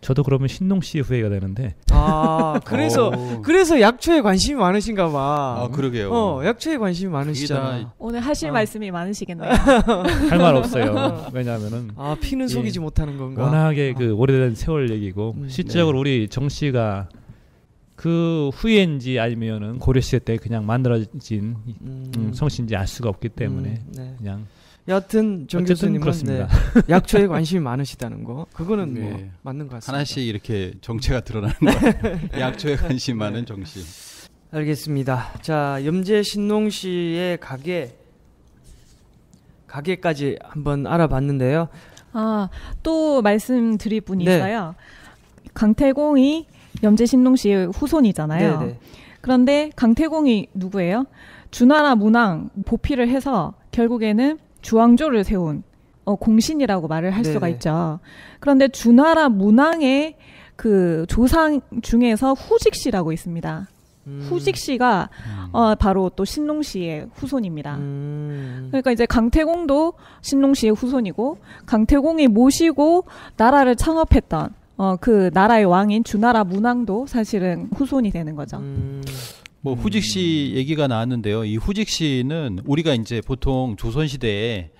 저도 그러면 신농 씨의 후예가 되는데. 아 그래서 어. 그래서 약초에 관심이 많으신가 봐. 아 그러게요. 어 약초에 관심이 많으시잖아. 오늘 하실 아. 말씀이 많으시겠네요. 할 말 없어요. 어. 왜냐하면은 아 피는 속이지 예. 못하는 건가. 워낙에 아. 그 오래된 세월 얘기고 음, 실제적으로 네. 우리 정 씨가 그 후예인지 아니면은 고려 시대 때 그냥 만들어진 음. 음, 성씨인지 알 수가 없기 때문에 음, 네. 그냥. 여하튼 정 교수님은 그렇습니다. 네, 약초에 관심이 많으시다는 거 그거는 뭐 네. 뭐 맞는 것 같습니다. 하나씩 이렇게 정체가 드러나는 거 약초에 관심 많은 정씨. 알겠습니다. 자 염제 신농 씨의 가게 가게까지 한번 알아봤는데요. 아 또 말씀드릴 분이 네. 있어요. 강태공이 염제 신농 씨의 후손이잖아요. 네네. 네. 그런데 강태공이 누구예요? 주나라 문왕 보필을 해서 결국에는 주왕조를 세운 어, 공신이라고 말을 할네 수가 있죠. 그런데 주나라 문왕의 그 조상 중에서 후직 씨라고 있습니다. 음. 후직 씨가 음. 어, 바로 또 신농 씨의 후손입니다. 음, 음. 그러니까 이제 강태공도 신농 씨의 후손이고 강태공이 모시고 나라를 창업했던 어, 그 나라의 왕인 주나라 문왕도 사실은 후손이 되는 거죠. 음. 뭐 후직 씨 음. 얘기가 나왔는데요. 이 후직 씨는 우리가 이제 보통 조선 시대에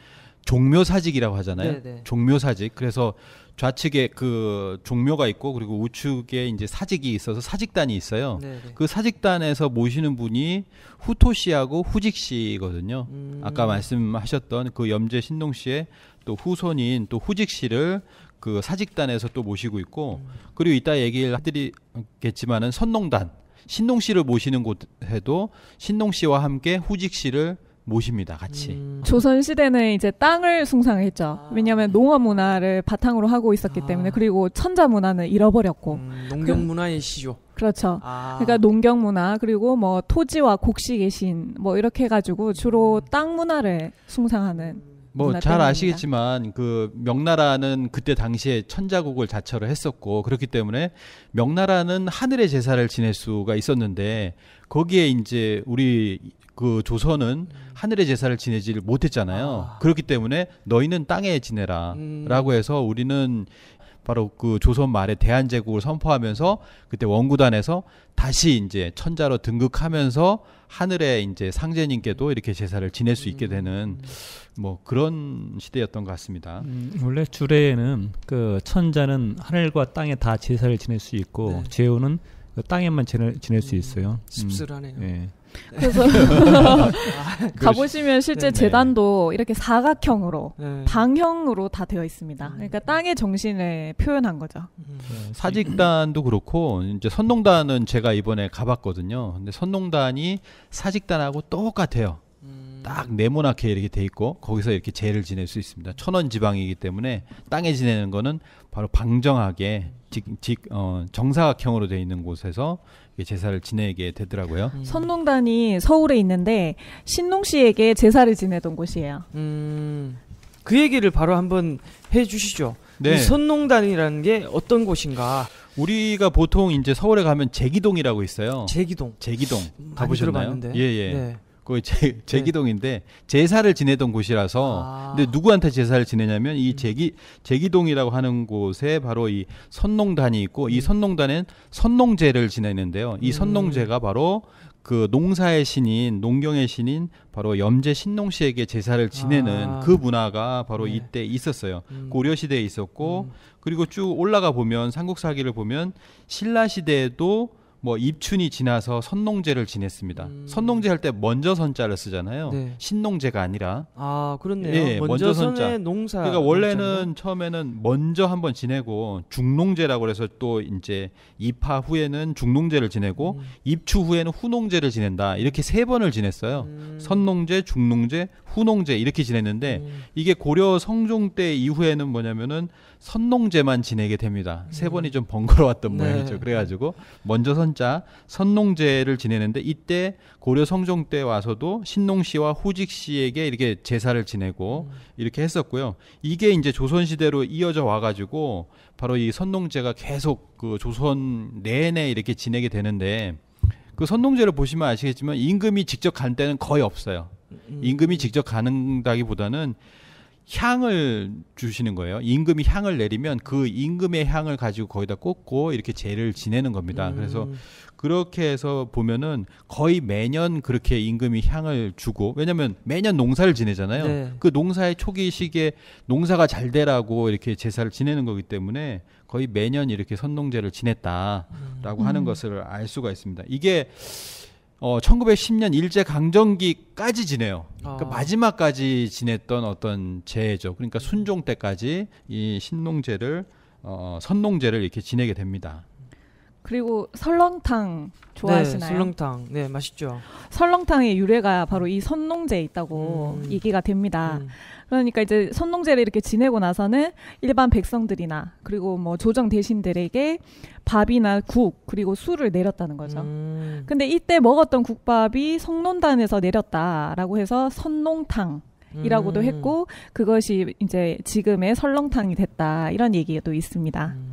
종묘 사직이라고 하잖아요. 네네. 네. 종묘 사직. 그래서 좌측에 그 종묘가 있고 그리고 우측에 이제 사직이 있어서 사직단이 있어요. 네네. 네. 그 사직단에서 모시는 분이 후토 씨하고 후직 씨거든요. 음. 아까 말씀하셨던 그 염제 신동 씨의 또 후손인 또 후직 씨를 그 사직단에서 또 모시고 있고 음. 그리고 이따 얘기를 해 드리겠지만은 선농단 신동 씨를 모시는 곳에도 신동 씨와 함께 후직 씨를 모십니다. 같이. 음. 조선 시대는 이제 땅을 숭상했죠. 아. 왜냐하면 농업 문화를 바탕으로 하고 있었기 아. 때문에 그리고 천자 문화는 잃어버렸고 음, 농경 문화의 시조. 그렇죠. 아. 그러니까 농경 문화 그리고 뭐 토지와 곡식의 신뭐 이렇게 해가지고 주로 음. 땅 문화를 숭상하는. 음. 뭐잘 아시겠지만 그 명나라는 그때 당시에 천자국을 자처를 했었고 그렇기 때문에 명나라는 하늘의 제사를 지낼 수가 있었는데 거기에 이제 우리 그 조선은 하늘의 제사를 지내지를 못했잖아요. 아. 그렇기 때문에 너희는 땅에 지내라라고 음. 해서 우리는 바로 그 조선 말에 대한제국을 선포하면서 그때 원구단에서 다시 이제 천자로 등극하면서 하늘의 이제 상제님께도 이렇게 제사를 지낼 수 있게 되는 음. 뭐 그런 시대였던 것 같습니다. 음, 원래 주례에는 그 천자는 하늘과 땅에 다 제사를 지낼 수 있고 네. 제후는 그 땅에만 지낼, 지낼 수 음, 있어요. 음. 씁쓸하네요. 음, 예. 그래서 아, 가보시면 실제 재단도 이렇게 사각형으로 네. 방형으로 다 되어 있습니다. 음. 그러니까 땅의 정신을 표현한 거죠. 음. 네, 사직단도 그렇고 이제 선농단은 제가 이번에 가봤거든요. 근데 선농단이 사직단하고 똑같아요. 음. 딱 네모나게 이렇게 돼 있고 거기서 이렇게 재를 지낼 수 있습니다. 천원 지방이기 때문에 땅에 지내는 거는 바로 방정하게 직, 직, 어, 정사각형으로 돼 있는 곳에서 제사를 지내게 되더라고요. 음. 선농단이 서울에 있는데 신농 씨에게 제사를 지내던 곳이에요. 음, 그 얘기를 바로 한번 해주시죠. 네. 선농단이라는 게 어떤 곳인가? 우리가 보통 이제 서울에 가면 제기동이라고 있어요. 제기동. 제기동 가보셨나요? 예예. 예. 네. 그 제, 네. 제기동인데 제사를 지내던 곳이라서 아. 근데 누구한테 제사를 지내냐면 이 음. 제기 제기동이라고 하는 곳에 바로 이 선농단이 있고 이 음. 선농단엔 선농제를 지내는데요. 이 음. 선농제가 바로 그 농사의 신인 농경의 신인 바로 염제 신농 씨에게 제사를 지내는 아. 그 문화가 바로 네. 이때 있었어요 음. 고려 시대에 있었고 음. 그리고 쭉 올라가 보면 삼국사기를 보면 신라 시대에도 뭐 입춘이 지나서 선농제를 지냈습니다. 음. 선농제 할 때 먼저 선자를 쓰잖아요. 네. 신농제가 아니라. 아 그렇네요. 예, 먼저, 먼저 선자. 농사. 그러니까 원래는 농자인 처음에는 먼저 한 번 지내고 중농제라고 해서 또 이제 입하 후에는 중농제를 지내고 음. 입추 후에는 후농제를 지낸다. 이렇게 세 번을 지냈어요. 음. 선농제, 중농제, 후농제 이렇게 지냈는데 음. 이게 고려 성종 때 이후에는 뭐냐면은 선농제만 지내게 됩니다. 세 음. 번이 좀 번거로웠던 네. 모양이죠. 그래가지고 먼저 선 선자 선농제를 지내는데 이때 고려 성종 때 와서도 신농 씨와 호직 씨에게 이렇게 제사를 지내고 음. 이렇게 했었고요. 이게 이제 조선 시대로 이어져 와가지고 바로 이 선농제가 계속 그 조선 내내 이렇게 지내게 되는데 그 선농제를 보시면 아시겠지만 임금이 직접 간 때는 거의 없어요. 음. 임금이 직접 가는다기보다는 향을 주시는 거예요. 임금이 향을 내리면 그 임금의 향을 가지고 거기다 꽂고 이렇게 제를 지내는 겁니다. 음. 그래서 그렇게 해서 보면은 거의 매년 그렇게 임금이 향을 주고 왜냐면 매년 농사를 지내잖아요. 네. 그 농사의 초기 시기에 농사가 잘 되라고 이렇게 제사를 지내는 거기 때문에 거의 매년 이렇게 선농제를 지냈다라고 음. 하는 것을 알 수가 있습니다. 이게 어, 1910년 일제 강점기까지 지내요. 그러니까 아. 그러니까 마지막까지 지냈던 어떤 제죠. 그러니까 순종 때까지 이 신농제를 어, 선농제를 이렇게 지내게 됩니다. 그리고 설렁탕 좋아하시나요? 네, 설렁탕. 네, 맛있죠. 설렁탕의 유래가 바로 이 선농제에 있다고 음. 얘기가 됩니다. 음. 그러니까 이제 선농제를 이렇게 지내고 나서는 일반 백성들이나 그리고 뭐 조정 대신들에게 밥이나 국 그리고 술을 내렸다는 거죠. 음. 근데 이때 먹었던 국밥이 성농단에서 내렸다라고 해서 선농탕 이라고도 음. 했고 그것이 이제 지금의 설렁탕이 됐다 이런 얘기도 있습니다. 음.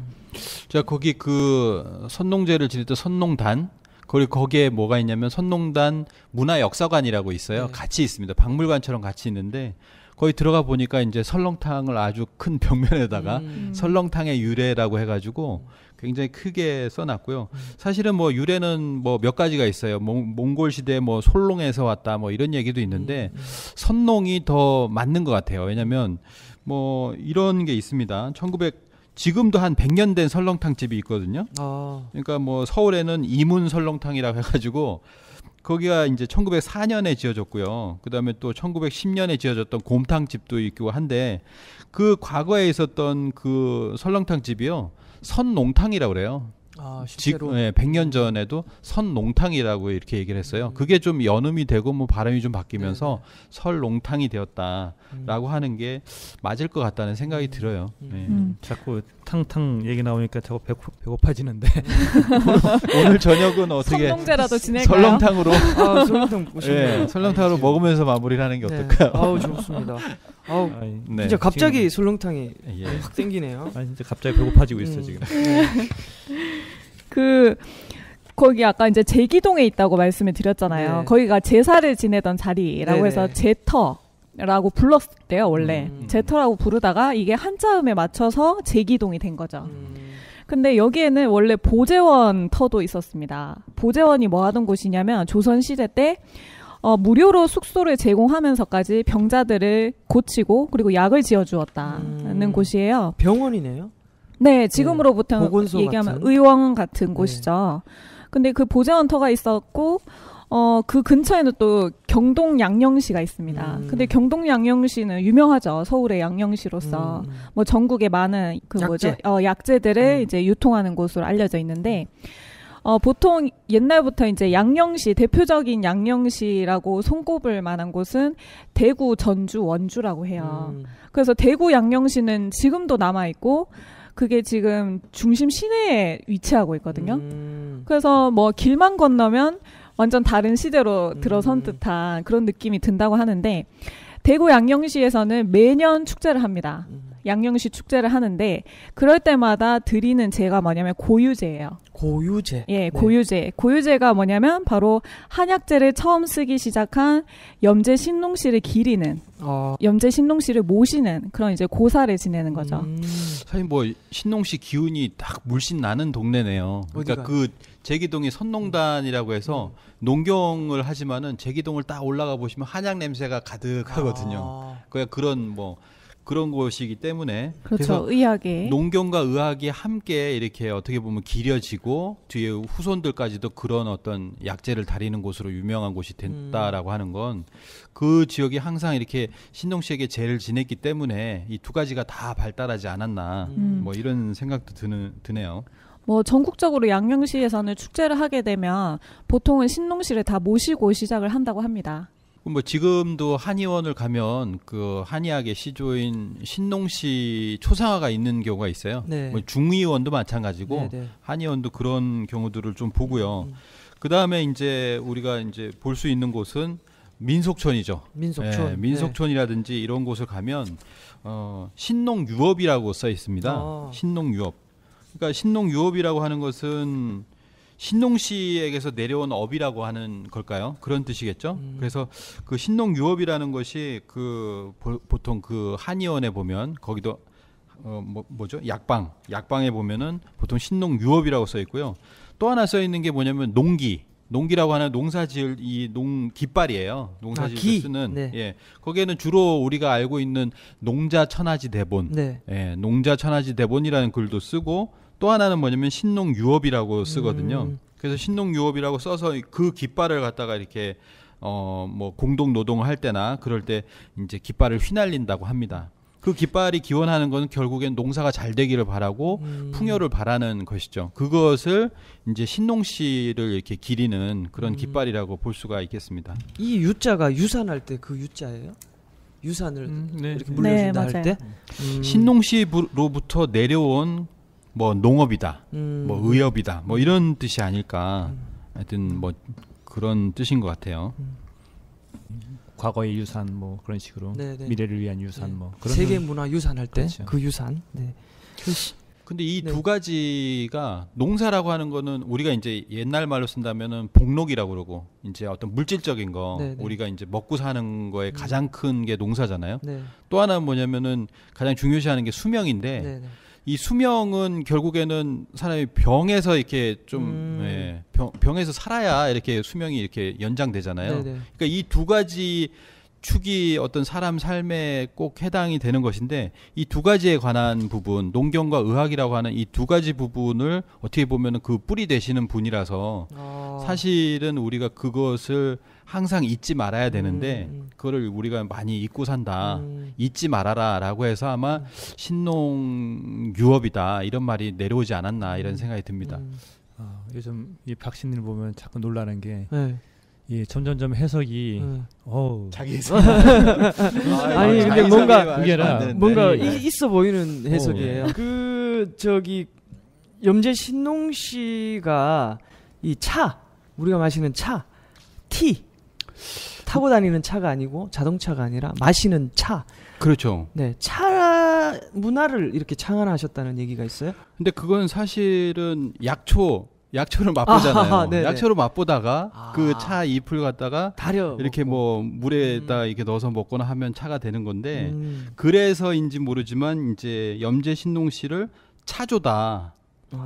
제가 거기 그 선농제를 지낼 때 선농단 그리고 거기에 뭐가 있냐면 선농단 문화역사관이라고 있어요. 네. 같이 있습니다. 박물관처럼 같이 있는데 거기 들어가 보니까 이제 설렁탕을 아주 큰 벽면에다가 음. 음. 설렁탕의 유래라고 해가지고 굉장히 크게 써놨고요. 음. 사실은 뭐 유래는 뭐 몇 가지가 있어요. 몽, 몽골 시대 뭐 솔롱에서 왔다 뭐 이런 얘기도 있는데 음. 음. 선농이 더 맞는 것 같아요. 왜냐면뭐 이런 게 있습니다. 1900 지금도 한 100년 된 설렁탕 집이 있거든요. 아. 그러니까 뭐 서울에는 이문 설렁탕이라고 해가지고 거기가 이제 1904년에 지어졌고요. 그다음에 또 1910년에 지어졌던 곰탕 집도 있고 한데 그 과거에 있었던 그 설렁탕 집이요 선농탕이라고 그래요. 아, 실 지, 네, 100년 전에도 선농탕이라고 이렇게 얘기를 했어요. 음. 그게 좀 연음이 되고 뭐 발음이 좀 바뀌면서 네, 네. 설농탕이 되었다라고 음. 하는 게 맞을 것 같다는 생각이 음. 들어요. 음. 네. 음. 자꾸 탕탕 얘기 나오니까 자꾸 배고, 배고파지는데 오늘, 저녁은 어떻게 성동제라도 지낼 설렁탕으로 아, 설렁탕 네, 설렁탕으로 먹으면서 마무리 하는 게 네. 어떨까요? 아우 좋습니다. 아우, 네, 진짜 갑자기 지금, 설렁탕이 예. 확생기네요아 진짜 갑자기 배고파지고 있어 음. 지금. 네. 그 거기 아까 이제 제기동에 있다고 말씀을 드렸잖아요. 네. 거기가 제사를 지내던 자리라고 네네. 해서 네. 제터. 라고 불렀대요 원래 음. 제터라고 부르다가 이게 한자음에 맞춰서 제기동이 된 거죠. 음. 근데 여기에는 원래 보재원 터도 있었습니다. 보재원이 뭐 하던 곳이냐면 조선 시대 때 어, 무료로 숙소를 제공하면서까지 병자들을 고치고 그리고 약을 지어주었다는 음. 곳이에요. 병원이네요. 네, 지금으로부터 네. 얘기하면 같은? 의원 같은 네. 곳이죠. 네. 근데 그보좌원터가 있었고 어, 그 근처에는 또 경동 양령시가 있습니다. 음. 근데 경동 양령시는 유명하죠. 서울의 양령시로서. 음. 뭐 전국의 많은 그 약재. 뭐죠? 어, 약재들을 음. 이제 유통하는 곳으로 알려져 있는데 어, 보통 옛날부터 이제 양령시 대표적인 양령시라고 손꼽을 만한 곳은 대구, 전주, 원주라고 해요. 음. 그래서 대구 양령시는 지금도 남아 있고 그게 지금 중심 시내에 위치하고 있거든요. 음. 그래서 뭐 길만 건너면 완전 다른 시대로 들어선 음. 듯한 그런 느낌이 든다고 하는데 대구 양령시에서는 매년 축제를 합니다. 음. 양녕시 축제를 하는데 그럴 때마다 드리는 제가 뭐냐면 고유제예요. 고유제. 예, 네. 고유제. 고유제가 뭐냐면 바로 한약재를 처음 쓰기 시작한 염제 신농 씨를 기리는 어. 염제 신농 씨를 모시는 그런 이제 고사를 지내는 거죠. 음. 사실 뭐 신농 씨 기운이 딱 물씬 나는 동네네요. 그러니까 그 제기동이 선농단이라고 해서 음. 농경을 하지만은 제기동을 딱 올라가 보시면 한약 냄새가 가득하거든요. 아. 그러 그러니까 그런 뭐 그런 것이기 때문에 그렇죠. 의학에 농경과 의학이 함께 이렇게 어떻게 보면 길어지고 뒤에 후손들까지도 그런 어떤 약재를 다리는 곳으로 유명한 곳이 음. 됐다라고 음. 하는 건 그 지역이 항상 이렇게 신동 씨에게 제를 지냈기 때문에 이 두 가지가 다 발달하지 않았나 음. 뭐 이런 생각도 드는 드네요. 뭐 전국적으로 양명시에서는 축제를 하게 되면 보통은 신농실에다 모시고 시작을 한다고 합니다. 뭐 지금도 한의원을 가면 그 한의학의 시조인 신농시 초상화가 있는 경우가 있어요. 네. 뭐 중의원도 마찬가지고 네, 네. 한의원도 그런 경우들을 좀 보고요. 음. 음. 그 다음에 이제 우리가 이제 볼 수 있는 곳은 민속촌이죠. 민속촌. 예, 민속촌이라든지 네. 이런 곳을 가면 어, 신농유업이라고 써 있습니다. 아. 신농유업. 그러니까 신농유업이라고 하는 것은 신농 씨에게서 내려온 업이라고 하는 걸까요? 그런 뜻이겠죠. 음. 그래서 그 신농 유업이라는 것이 그 보, 보통 그 한의원에 보면 거기도 어, 뭐, 뭐죠? 약방. 약방에 보면은 보통 신농 유업이라고 써 있고요. 또 하나 써 있는 게 뭐냐면 농기. 농기라고 하는 농사지을 이농 깃발이에요. 농사지을 아, 쓰는 네. 예. 거기에는 주로 우리가 알고 있는 농자 천하지 대본, 네. 예, 농자 천하지 대본이라는 글도 쓰고 또 하나는 뭐냐면 신농 유업이라고 쓰거든요. 음. 그래서 신농 유업이라고 써서 그 깃발을 갖다가 이렇게 어뭐 공동 노동을 할 때나 그럴 때 이제 깃발을 휘날린다고 합니다. 그 깃발이 기원하는 것은 결국엔 농사가 잘 되기를 바라고 음. 풍요를 바라는 것이죠. 그것을 이제 신농씨를 이렇게 기리는 그런 음. 깃발이라고 볼 수가 있겠습니다. 이 유자가 유산할 때 그 유자예요? 유산을 음, 네. 이렇게 네, 물려준다 네, 할 때? 신농씨로부터 내려온 뭐 농업이다, 음. 뭐 의협이다, 뭐 이런 뜻이 아닐까. 음. 하여튼 뭐 그런 뜻인 것 같아요. 음. 과거의 유산 뭐 그런 식으로 네네. 네. 미래를 위한 유산 네. 뭐 그런 세계 음. 문화 유산할 때그 그렇죠. 유산. 네. 근데 이두 네. 가지가 농사라고 하는 거는 우리가 이제 옛날 말로 쓴다면은 복록이라고 그러고 이제 어떤 물질적인 거 네, 네. 우리가 이제 먹고 사는 거에 가장 큰 게 농사잖아요. 네. 또 하나는 뭐냐면은 가장 중요시하는 게 수명인데 이 수명은 결국에는 사람이 병에서 이렇게 좀 음. 예, 병, 병에서 살아야 이렇게 수명이 이렇게 연장되잖아요. 네네. 그러니까 이 두 가지 축이 어떤 사람 삶에 꼭 해당이 되는 것인데 이 두 가지에 관한 부분 농경과 의학이라고 하는 이 두 가지 부분을 어떻게 보면 그 뿌리 되시는 분이라서 아. 사실은 우리가 그것을 항상 잊지 말아야 되는데 음, 음. 그거를 우리가 많이 잊고 산다. 음. 잊지 말아라라고 해서 아마 음. 신농 유업이다 이런 말이 내려오지 않았나 이런 음. 생각이 듭니다. 어, 요즘 이 박신일 보면 자꾸 놀라는 게 네. 예, 점점점 해석이 응. 네. 어 자기 해석 아니 근데 뭔가 그게 라 뭔가 네. 이, 있어 보이는 어, 해석이에요. 오, 예. 그 저기 염제 신농 씨가 이 차 우리가 마시는 차티 타고 다니는 차가 아니고 자동차가 아니라 마시는 차. 그렇죠. 네, 차 문화를 이렇게 창안하셨다는 얘기가 있어요? 근데 그건 사실은 약초 약초를 맛보잖아요. 아, 약초를 맛보다가 아. 그차 잎을 갖다가 다려 이렇게 먹고. 뭐 물에다 음. 이렇게 넣어서 먹거나 하면 차가 되는 건데 음. 그래서인지 모르지만 이제 염제 신농 씨를 차조다.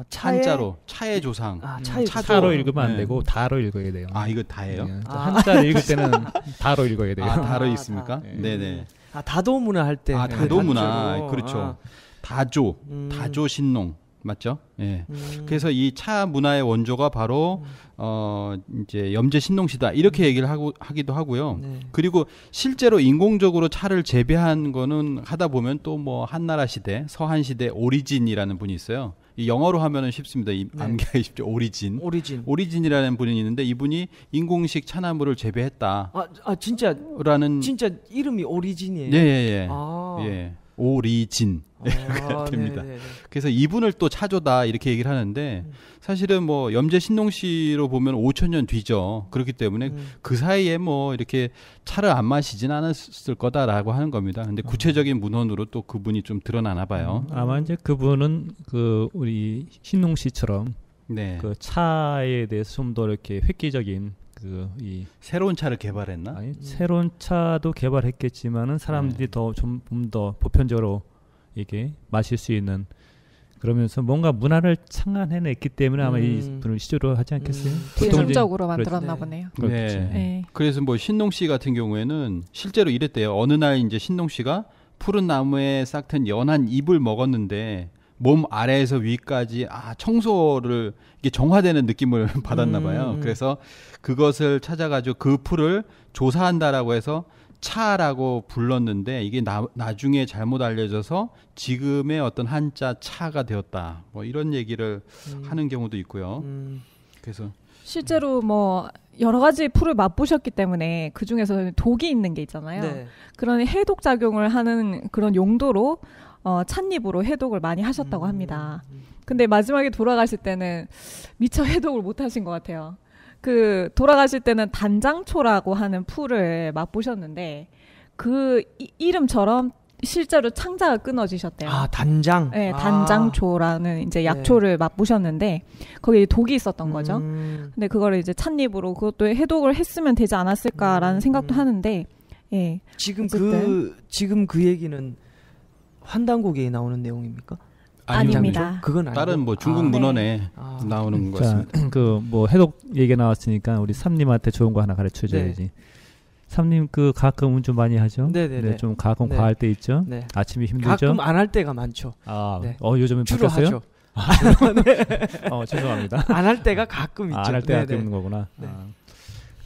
차 아, 한자로 차의 조상. 아, 음, 차의 차 차로 읽으면 네. 안 되고 다로 읽어야 돼요. 아 이거 다예요? 네. 아. 한자를 읽을 때는 다로 읽어야 돼요. 아 다로 아, 있습니까? 네. 네네. 아 다도 문화 할 때. 아 네. 다도 문화 아, 그렇죠. 다조 음. 다조 신농 맞죠? 예. 음. 그래서 이 차 문화의 원조가 바로 음. 어 이제 염제 신농시다 이렇게 얘기를 하고 하기도 하고요. 네. 그리고 실제로 인공적으로 차를 재배한 거는 하다 보면 또 뭐 한나라 시대, 서한 시대 오리진이라는 분이 있어요. 이 영어로 하면은 쉽습니다. 이 네. 암기하기 쉽죠. 오리진. 오리진. 오리진이라는 분이 있는데 이분이 인공식 차나무을 재배했다. 아, 아 진짜 라는 진짜 이름이 오리진이에요. 예, 예, 예. 아. 예. 오리진 아, 네, 네, 네. 됩니다. 네네네. 그래서 이분을 또 차조다 이렇게 얘기를 하는데 음. 사실은 뭐 염제 신농 씨로 보면 5천 년 뒤죠. 그렇기 때문에 음. 그 사이에 뭐 이렇게 차를 안 마시진 않았을 거다라고 하는 겁니다. 근데 음. 구체적인 문헌으로 또 그분이 좀 드러나나 봐요. 음, 아마 이제 그분은 그 우리 신농 씨처럼 네. 그 차에 대해서 좀 더 이렇게 획기적인 그이 새로운 차를 개발했나? 아니 음. 새로운 차도 개발했겠지만은 사람들이 네. 더좀 좀더 보편적으로 이게 마실 수 있는 그러면서 뭔가 문화를 창안해냈기 때문에 아마 음. 이 분을 시조로 하지 않겠어요? 음. 보적으로 그렇죠. 만들었나 네. 보네요. 네. 네. 네. 그래서 뭐 신농 씨 같은 경우에는 실제로 이랬대요. 어느 날 이제 신농 씨가 푸른 나무에 싹튼 연한 잎을 먹었는데 몸 아래에서 위까지 아 청소를 이게 정화되는 느낌을 받았나 봐요. 음. 그래서 그것을 찾아가지고 그 풀을 조사한다라고 해서 차라고 불렀는데 이게 나, 나중에 잘못 알려져서 지금의 어떤 한자 차가 되었다. 뭐 이런 얘기를 음. 하는 경우도 있고요. 음. 그래서 실제로 뭐 여러 가지 풀을 맛보셨기 때문에 그 중에서 독이 있는 게 있잖아요. 네. 그런 해독 작용을 하는 그런 용도로 어, 찻잎으로 해독을 많이 하셨다고 음. 합니다. 근데 마지막에 돌아가실 때는 미처 해독을 못 하신 것 같아요. 그 돌아가실 때는 단장초라고 하는 풀을 맛보셨는데 그 이, 이름처럼 실제로 창자가 끊어지셨대요. 아 단장. 네, 단장초라는 아. 이제 네. 약초를 네. 맛보셨는데 거기에 독이 있었던 거죠. 음. 근데 그거를 이제 찻잎으로 그것도 해독을 했으면 되지 않았을까라는 음. 생각도 하는데, 예. 지금 그 어쨌든. 그 지금 그 얘기는 환단고에 나오는 내용입니까? 아닙니다. 그건 아니고? 다른 뭐 중국 아, 네. 문헌에 네. 나오는 것 같습니다. 그 뭐 해독 얘기 나왔으니까 우리 삼님한테 좋은 거 하나 가르쳐 네. 줘야지. 삼님 그 가끔 운전 많이 하죠? 네네네. 네, 네, 좀 가끔 네. 과할 때 있죠? 네. 아침이 힘들죠? 가끔 안 할 때가 많죠. 아, 어 요즘은 주로 바뀌었어요? 하죠. 아, 네. 어 죄송합니다. 안 할 때가 가끔 아, 있죠. 아, 안할 때가 있는 거구나. 아.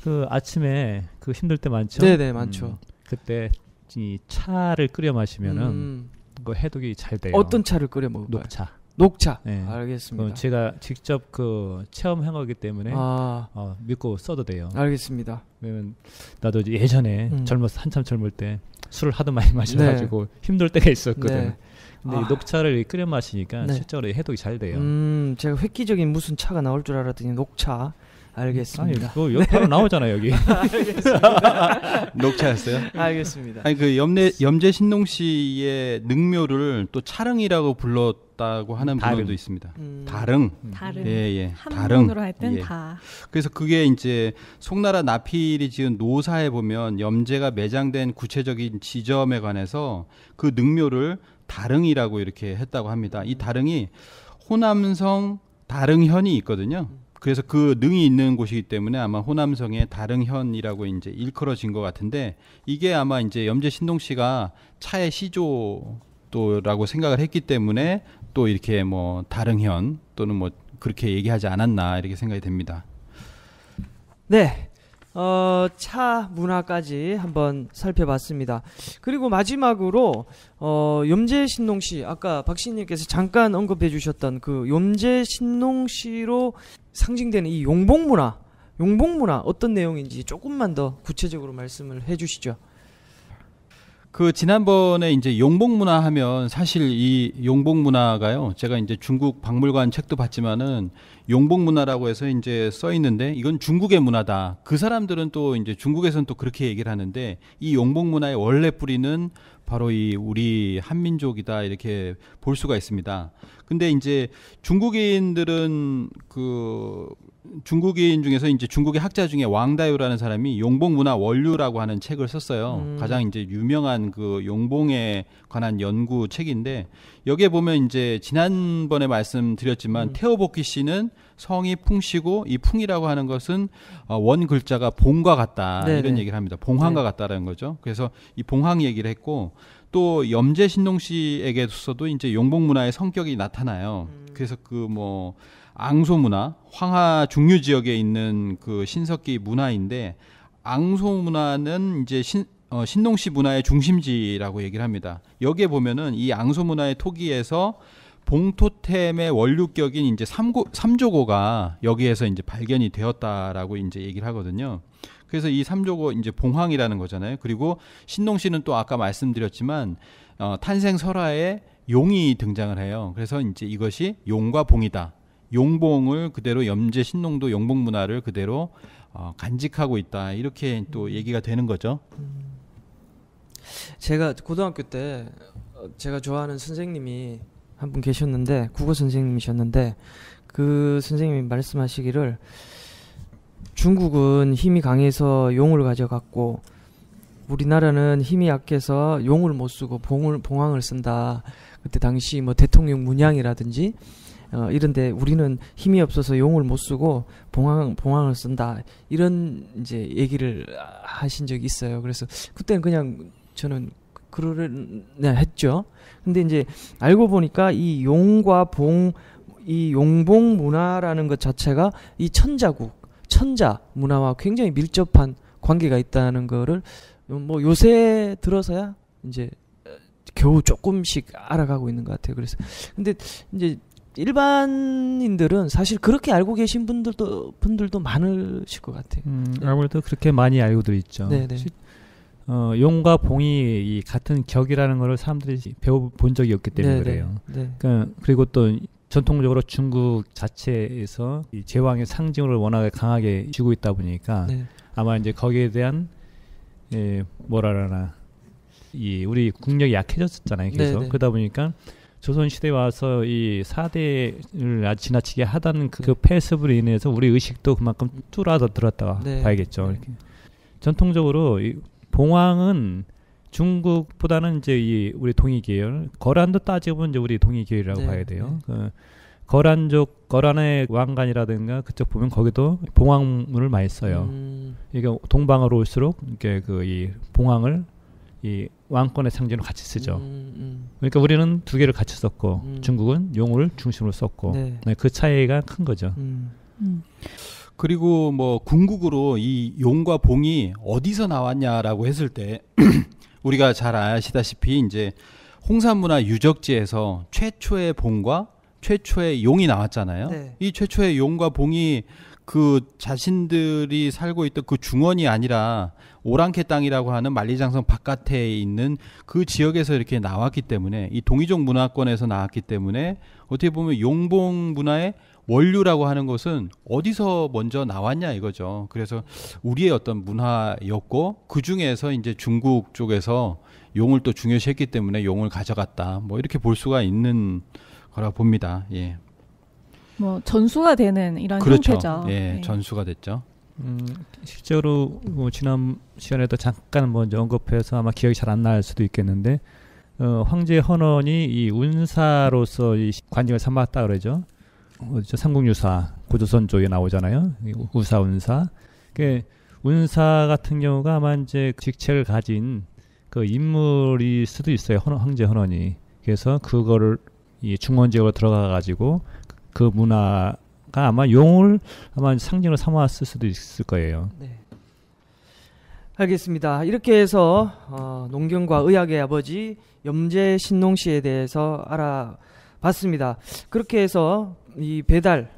그 아침에 그 힘들 때 많죠? 네네 많죠. 음, 그때 이 차를 끓여 마시면은 음. 음. 그 해독이 잘 돼요. 어떤 차를 끓여 먹을까요? 녹차. 녹차. 네. 알겠습니다. 제가 직접 그 체험한 거기 때문에 아. 어, 믿고 써도 돼요. 알겠습니다. 왜냐면 나도 예전에 음. 젊었 한참 젊을 때 술을 하도 많이 마셔가지고 네. 힘들 때가 있었거든. 네. 근데 아. 녹차를 끓여 마시니까 네. 실제로 해독이 잘 돼요. 음, 제가 획기적인 무슨 차가 나올 줄 알았더니 녹차. 알겠습니다. 아니, 그 옆으로 나오잖아요 여기. 녹차였어요? 알겠습니다. 아니 그 염내 염재 신농 씨의 능묘를 또 차릉이라고 불렀다고 하는 다릉. 도 있습니다. 음. 다릉. 음. 다릉. 예 예. 한문으로 할땐 예. 다. 그래서 그게 이제 송나라 나필이 지은 노사에 보면 염재가 매장된 구체적인 지점에 관해서 그 능묘를 다릉이라고 이렇게 했다고 합니다. 이 다릉이 호남성 다릉현이 있거든요. 음. 그래서 그 능이 있는 곳이기 때문에 아마 호남성의 다릉현이라고 이제 일컬어진 것 같은데 이게 아마 이제 염제 신동 씨가 차의 시조도라고 생각을 했기 때문에 또 이렇게 뭐 다릉현 또는 뭐 그렇게 얘기하지 않았나 이렇게 생각이 됩니다. 네. 어, 차 문화까지 한번 살펴봤습니다. 그리고 마지막으로 어, 염재 신농 씨 아까 박씨님께서 잠깐 언급해 주셨던 그염재 신농 씨로 상징되는 이 용복 문화, 용복 문화 어떤 내용인지 조금만 더 구체적으로 말씀을 해 주시죠. 그 지난번에 이제 용복 문화 하면 사실 이 용복 문화가요. 제가 이제 중국 박물관 책도 봤지만은 용복 문화라고 해서 이제 써 있는데 이건 중국의 문화다. 그 사람들은 또 이제 중국에서는 또 그렇게 얘기를 하는데 이 용복 문화의 원래 뿌리는 바로 이 우리 한민족이다 이렇게 볼 수가 있습니다. 근데 이제 중국인들은 그 중국인 중에서 이제 중국의 학자 중에 왕다유라는 사람이 용봉 문화 원류라고 하는 책을 썼어요. 음. 가장 이제 유명한 그 용봉에 관한 연구 책인데 여기에 보면 이제 지난번에 말씀드렸지만 음. 태오복희 씨는 성이 풍시고 이 풍이라고 하는 것은 어, 원 글자가 봉과 같다 네네. 이런 네. 얘기를 합니다. 봉황과 네. 같다라는 거죠. 그래서 이 봉황 얘기를 했고 또 염제 신동 씨에게서도 이제 용복 문화의 성격이 나타나요. 음. 그래서 그 뭐 앙소 문화, 황하 중류 지역에 있는 그 신석기 문화인데 앙소 문화는 이제 신, 어, 신동시 문화의 중심지라고 얘기를 합니다. 여기에 보면은 이 앙소 문화의 토기에서 봉토템의 원류격인 이제 삼고, 삼조고가 여기에서 이제 발견이 되었다라고 이제 얘기를 하거든요. 그래서 이 삼조고 이제 봉황이라는 거잖아요. 그리고 신동 씨는 또 아까 말씀드렸지만 어, 탄생 설화에 용이 등장을 해요. 그래서 이제 이것이 용과 봉이다. 용봉을 그대로 염제 신농도 용봉 문화를 그대로 어, 간직하고 있다. 이렇게 또 얘기가 되는 거죠. 음. 제가 고등학교 때 어, 제가 좋아하는 선생님이 한 분 계셨는데 국어 선생님이셨는데 그 선생님이 말씀하시기를 중국은 힘이 강해서 용을 가져갔고 우리나라는 힘이 약해서 용을 못 쓰고 봉을 봉황을 쓴다. 그때 당시 뭐 대통령 문양이라든지 어, 이런데 우리는 힘이 없어서 용을 못 쓰고 봉황 봉황을 쓴다 이런 이제 얘기를 하신 적이 있어요. 그래서 그때는 그냥 저는 그러려 네, 했죠. 근데 이제 알고 보니까 이 용과 봉, 이 용봉 문화라는 것 자체가 이 천자국, 천자 문화와 굉장히 밀접한 관계가 있다는 거를 뭐 요새 들어서야 이제 겨우 조금씩 알아가고 있는 것 같아요. 그래서 근데 이제 일반인들은 사실 그렇게 알고 계신 분들도 분들도 많으실 것 같아요. 음, 네. 아무래도 그렇게 많이 알고들 있죠. 네네. 네. 어, 용과 봉이 이 같은 격이라는 것을 사람들이 배워본 적이 없기 때문에 네네. 네. 그래요. 네. 그러니까 그리고 또 전통적으로 중국 자체에서 이 제왕의 상징으로 워낙에 강하게 쥐고 있다 보니까 네. 아마 이제 거기에 대한 예, 뭐라나 이 우리 국력이 약해졌었잖아요. 그래서 네, 네네. 그러다 보니까 조선 시대 와서 이 사대를 지나치게 하다는 그, 그 패습으로 인해서 우리 의식도 그만큼 뚫어서 들었다 네. 봐야겠죠. 네. 이렇게. 전통적으로 이 봉황은 중국보다는 이제 이 우리 동이 계열 거란도 따지고 보면 이제 우리 동이 계열이라고 네, 봐야 돼요. 네. 그 거란족 거란의 왕관이라든가 그쪽 보면 거기도 봉황문을 많이 써요. 음. 이게 동방으로 올수록 이게 그 이 봉황을 이 왕권의 상징으로 같이 쓰죠. 음, 음. 음. 그러니까 우리는 두 개를 같이 썼고 음. 중국은 용을 중심으로 썼고 네. 네 그 차이가 큰 거죠. 음. 그리고 뭐 궁극으로 이 용과 봉이 어디서 나왔냐라고 했을 때 우리가 잘 아시다시피 이제 홍산문화 유적지에서 최초의 봉과 최초의 용이 나왔잖아요. 네. 이 최초의 용과 봉이 그 자신들이 살고 있던 그 중원이 아니라 오랑캐 땅이라고 하는 만리장성 바깥에 있는 그 지역에서 이렇게 나왔기 때문에 이 동이족 문화권에서 나왔기 때문에 어떻게 보면 용봉 문화의 원류라고 하는 것은 어디서 먼저 나왔냐 이거죠. 그래서 우리의 어떤 문화였고 그 중에서 이제 중국 쪽에서 용을 또 중요시했기 때문에 용을 가져갔다. 뭐 이렇게 볼 수가 있는 거라 봅니다. 예. 뭐 전수가 되는 이런 그렇죠. 형태죠. 예, 예. 전수가 됐죠. 음, 실제로 뭐 지난 시간에도 잠깐 먼저 뭐 언급해서 아마 기억이 잘 안 날 수도 있겠는데 어, 황제 헌원이 이 운사로서 이 관직을 삼았다 그러죠. 어디죠? 삼국유사 고조선 쪽에 나오잖아요. 우사 운사. 그 운사 같은 경우가 아마 이제 직책을 가진 그 인물일 수도 있어요. 헌, 황제 헌원이. 그래서 그거를 이 중원 지역으로 들어가 가지고 그 문화가 아마 용을 아마 상징으로 삼았을 수도 있을 거예요. 네. 알겠습니다. 이렇게 해서 어, 농경과 의학의 아버지 염제 신농 씨에 대해서 알아봤습니다. 그렇게 해서 이 배달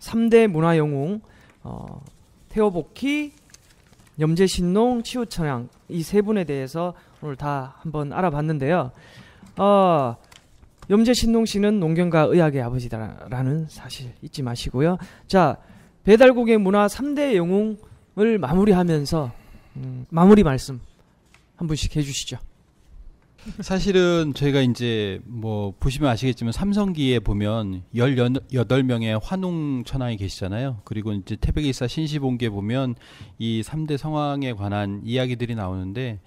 3대 문화영웅 어, 태오복희, 염제신농, 치우천양 이 세 분에 대해서 오늘 다 한번 알아봤는데요. 어, 염제신농 씨는 농경과 의학의 아버지다라는 사실 잊지 마시고요. 자, 배달국의 문화 3대 영웅을 마무리하면서 음, 마무리 말씀 한 분씩 해주시죠. 사실은 저희가 이제 뭐 보시면 아시겠지만 삼성기에 보면 18명의 환웅 천왕이 계시잖아요. 그리고 이제 태백일사 신시봉기에 보면 이 3대 성왕에 관한 이야기들이 나오는데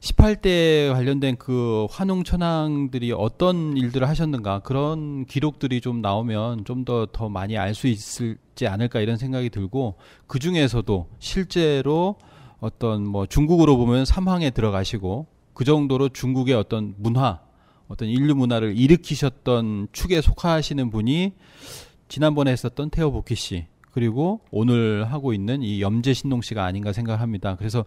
18대 관련된 그 환웅 천왕들이 어떤 일들을 하셨는가 그런 기록들이 좀 나오면 좀 더더 더 많이 알 수 있을지 않을까 이런 생각이 들고 그 중에서도 실제로 어떤 뭐 중국으로 보면 삼황에 들어가시고 그 정도로 중국의 어떤 문화, 어떤 인류 문화를 일으키셨던 축에 속하시는 분이 지난번에 했었던 태호 보키 씨 그리고 오늘 하고 있는 이 염재 신동 씨가 아닌가 생각합니다. 그래서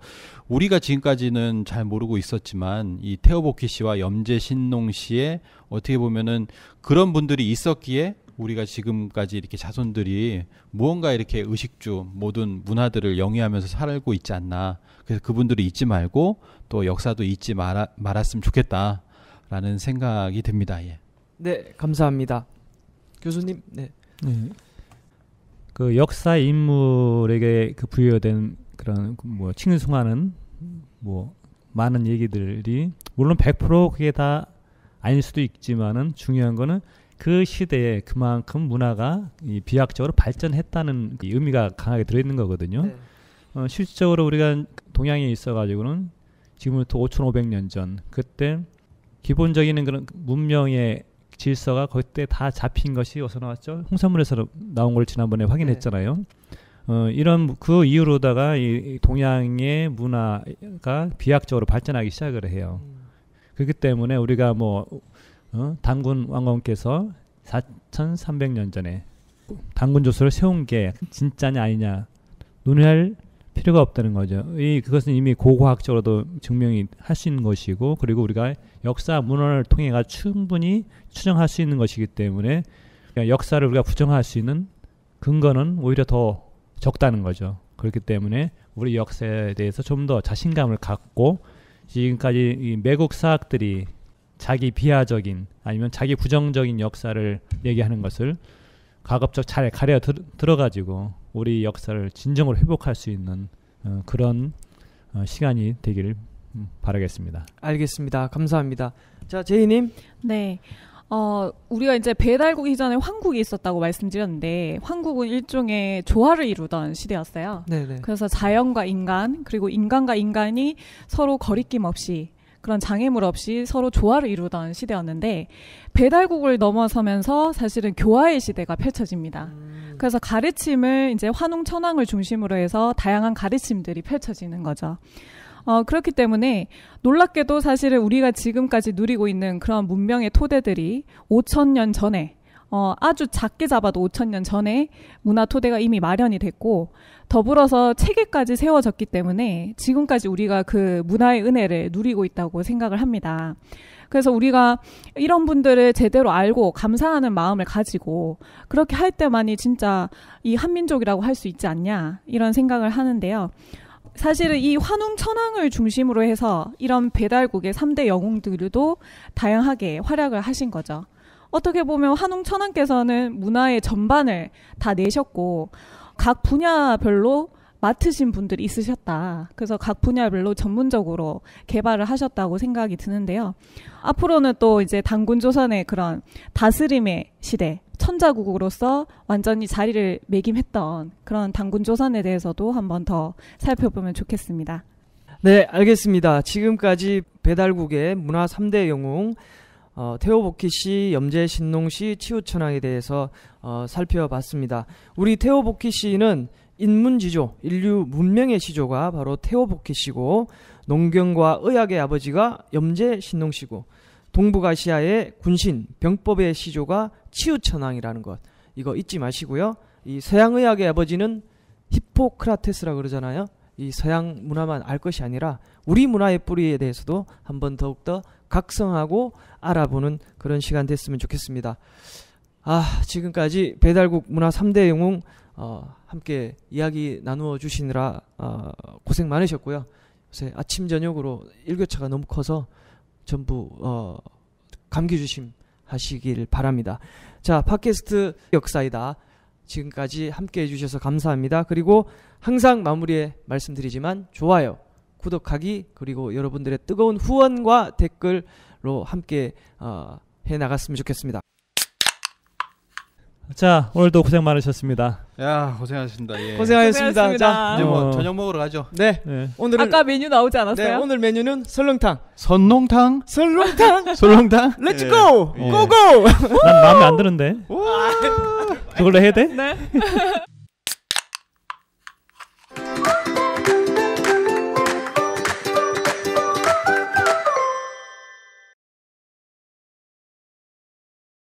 우리가 지금까지는 잘 모르고 있었지만 이 태호 보키 씨와 염재 신동 씨의 어떻게 보면은 그런 분들이 있었기에 우리가 지금까지 이렇게 자손들이 무언가 이렇게 의식주 모든 문화들을 영위하면서 살고 있지 않나. 그래서 그분들을 잊지 말고 또 역사도 잊지 말아, 말았으면 좋겠다라는 생각이 듭니다. 예. 네, 감사합니다. 교수님, 네. 네. 그 역사 인물에게 그 부여된 그런 그 뭐 칭송하는 뭐 많은 얘기들이 물론 100% 그게 다 아닐 수도 있지만은 중요한 거는 그 시대에 그만큼 문화가 이 비약적으로 발전했다는 이 의미가 강하게 들어있는 거거든요. 네. 어, 실질적으로 우리가 동양에 있어가지고는 지금부터 5,500년 전 그때 기본적인 그런 문명의 질서가 그때 다 잡힌 것이 어디서 나왔죠? 홍산물에서 나온 걸 지난번에 네. 확인했잖아요. 네. 어, 이런 그 이후로다가 이 동양의 문화가 비약적으로 발전하기 시작을 해요. 음. 그렇기 때문에 우리가 뭐 어? 단군 왕건께서 4,300년 전에 단군 조서를 세운 게 진짜냐 아니냐 논의할 필요가 없다는 거죠. 이 그것은 이미 고고학적으로도 증명이 할수 있는 것이고 그리고 우리가 역사 문헌을 통해가 충분히 추정할 수 있는 것이기 때문에 역사를 우리가 부정할 수 있는 근거는 오히려 더 적다는 거죠. 그렇기 때문에 우리 역사에 대해서 좀 더 자신감을 갖고 지금까지 이 매국 사학들이 자기 비하적인 아니면 자기 부정적인 역사를 얘기하는 것을 가급적 잘 가려 들어, 가지고 우리 역사를 진정으로 회복할 수 있는 어, 그런 어, 시간이 되기를 음, 바라겠습니다. 알겠습니다. 감사합니다. 자, 제이님. 네. 어, 우리가 이제 배달국 이전에 황국이 있었다고 말씀드렸는데, 황국은 일종의 조화를 이루던 시대였어요. 네네. 그래서 자연과 인간, 그리고 인간과 인간이 서로 거리낌 없이 그런 장애물 없이 서로 조화를 이루던 시대였는데 배달국을 넘어서면서 사실은 교화의 시대가 펼쳐집니다. 음. 그래서 가르침을 이제 환웅 천황을 중심으로 해서 다양한 가르침들이 펼쳐지는 거죠. 어, 그렇기 때문에 놀랍게도 사실은 우리가 지금까지 누리고 있는 그런 문명의 토대들이 5천년 전에 어, 아주 작게 잡아도 5천년 전에 문화 토대가 이미 마련이 됐고 더불어서 체계까지 세워졌기 때문에 지금까지 우리가 그 문화의 은혜를 누리고 있다고 생각을 합니다. 그래서 우리가 이런 분들을 제대로 알고 감사하는 마음을 가지고 그렇게 할 때만이 진짜 이 한민족이라고 할 수 있지 않냐 이런 생각을 하는데요. 사실은 이 환웅 천왕을 중심으로 해서 이런 배달국의 3대 영웅들도 다양하게 활약을 하신 거죠. 어떻게 보면 한웅 천왕께서는 문화의 전반을 다 내셨고 각 분야별로 맡으신 분들이 있으셨다. 그래서 각 분야별로 전문적으로 개발을 하셨다고 생각이 드는데요. 앞으로는 또 이제 단군 조선의 그런 다스림의 시대, 천자국으로서 완전히 자리를 매김했던 그런 단군 조선에 대해서도 한 번 더 살펴보면 좋겠습니다. 네, 알겠습니다. 지금까지 배달국의 문화 3대 영웅 어, 태호복희 씨, 염재신농 씨, 치우천황에 대해서 어, 살펴봤습니다. 우리 태호복희 씨는 인문지조, 인류 문명의 시조가 바로 태호복희 씨고 농경과 의학의 아버지가 염재신농 씨고 동북아시아의 군신, 병법의 시조가 치우천황이라는 것 이거 잊지 마시고요. 이 서양의학의 아버지는 히포크라테스라 그러잖아요. 이 서양 문화만 알 것이 아니라 우리 문화의 뿌리에 대해서도 한번 더욱더 각성하고 알아보는 그런 시간 됐으면 좋겠습니다. 아, 지금까지 배달국 문화 3대 영웅 어, 함께 이야기 나누어 주시느라 어, 고생 많으셨고요. 요새 아침 저녁으로 일교차가 너무 커서 전부 어, 감기 조심 하시길 바랍니다. 자, 팟캐스트 역사이다. 지금까지 함께 해주셔서 감사합니다. 그리고 항상 마무리에 말씀드리지만 좋아요, 구독하기, 그리고 여러분들의 뜨거운 후원과 댓글로 함께 어, 해 나갔으면 좋겠습니다. 자 오늘도 고생 많으셨습니다. 야 고생하셨습니다. 예. 고생하셨습니다. 고생하셨습니다. 자 이제 뭐 어. 저녁 먹으러 가죠. 네. 네. 오늘 아까 메뉴 나오지 않았어요? 네, 오늘 메뉴는 설렁탕. 선농탕. 설렁탕. 설렁탕. 렛츠고. 고고. 예. 난 마음에 안 드는데. 그걸로 해야 돼? 네.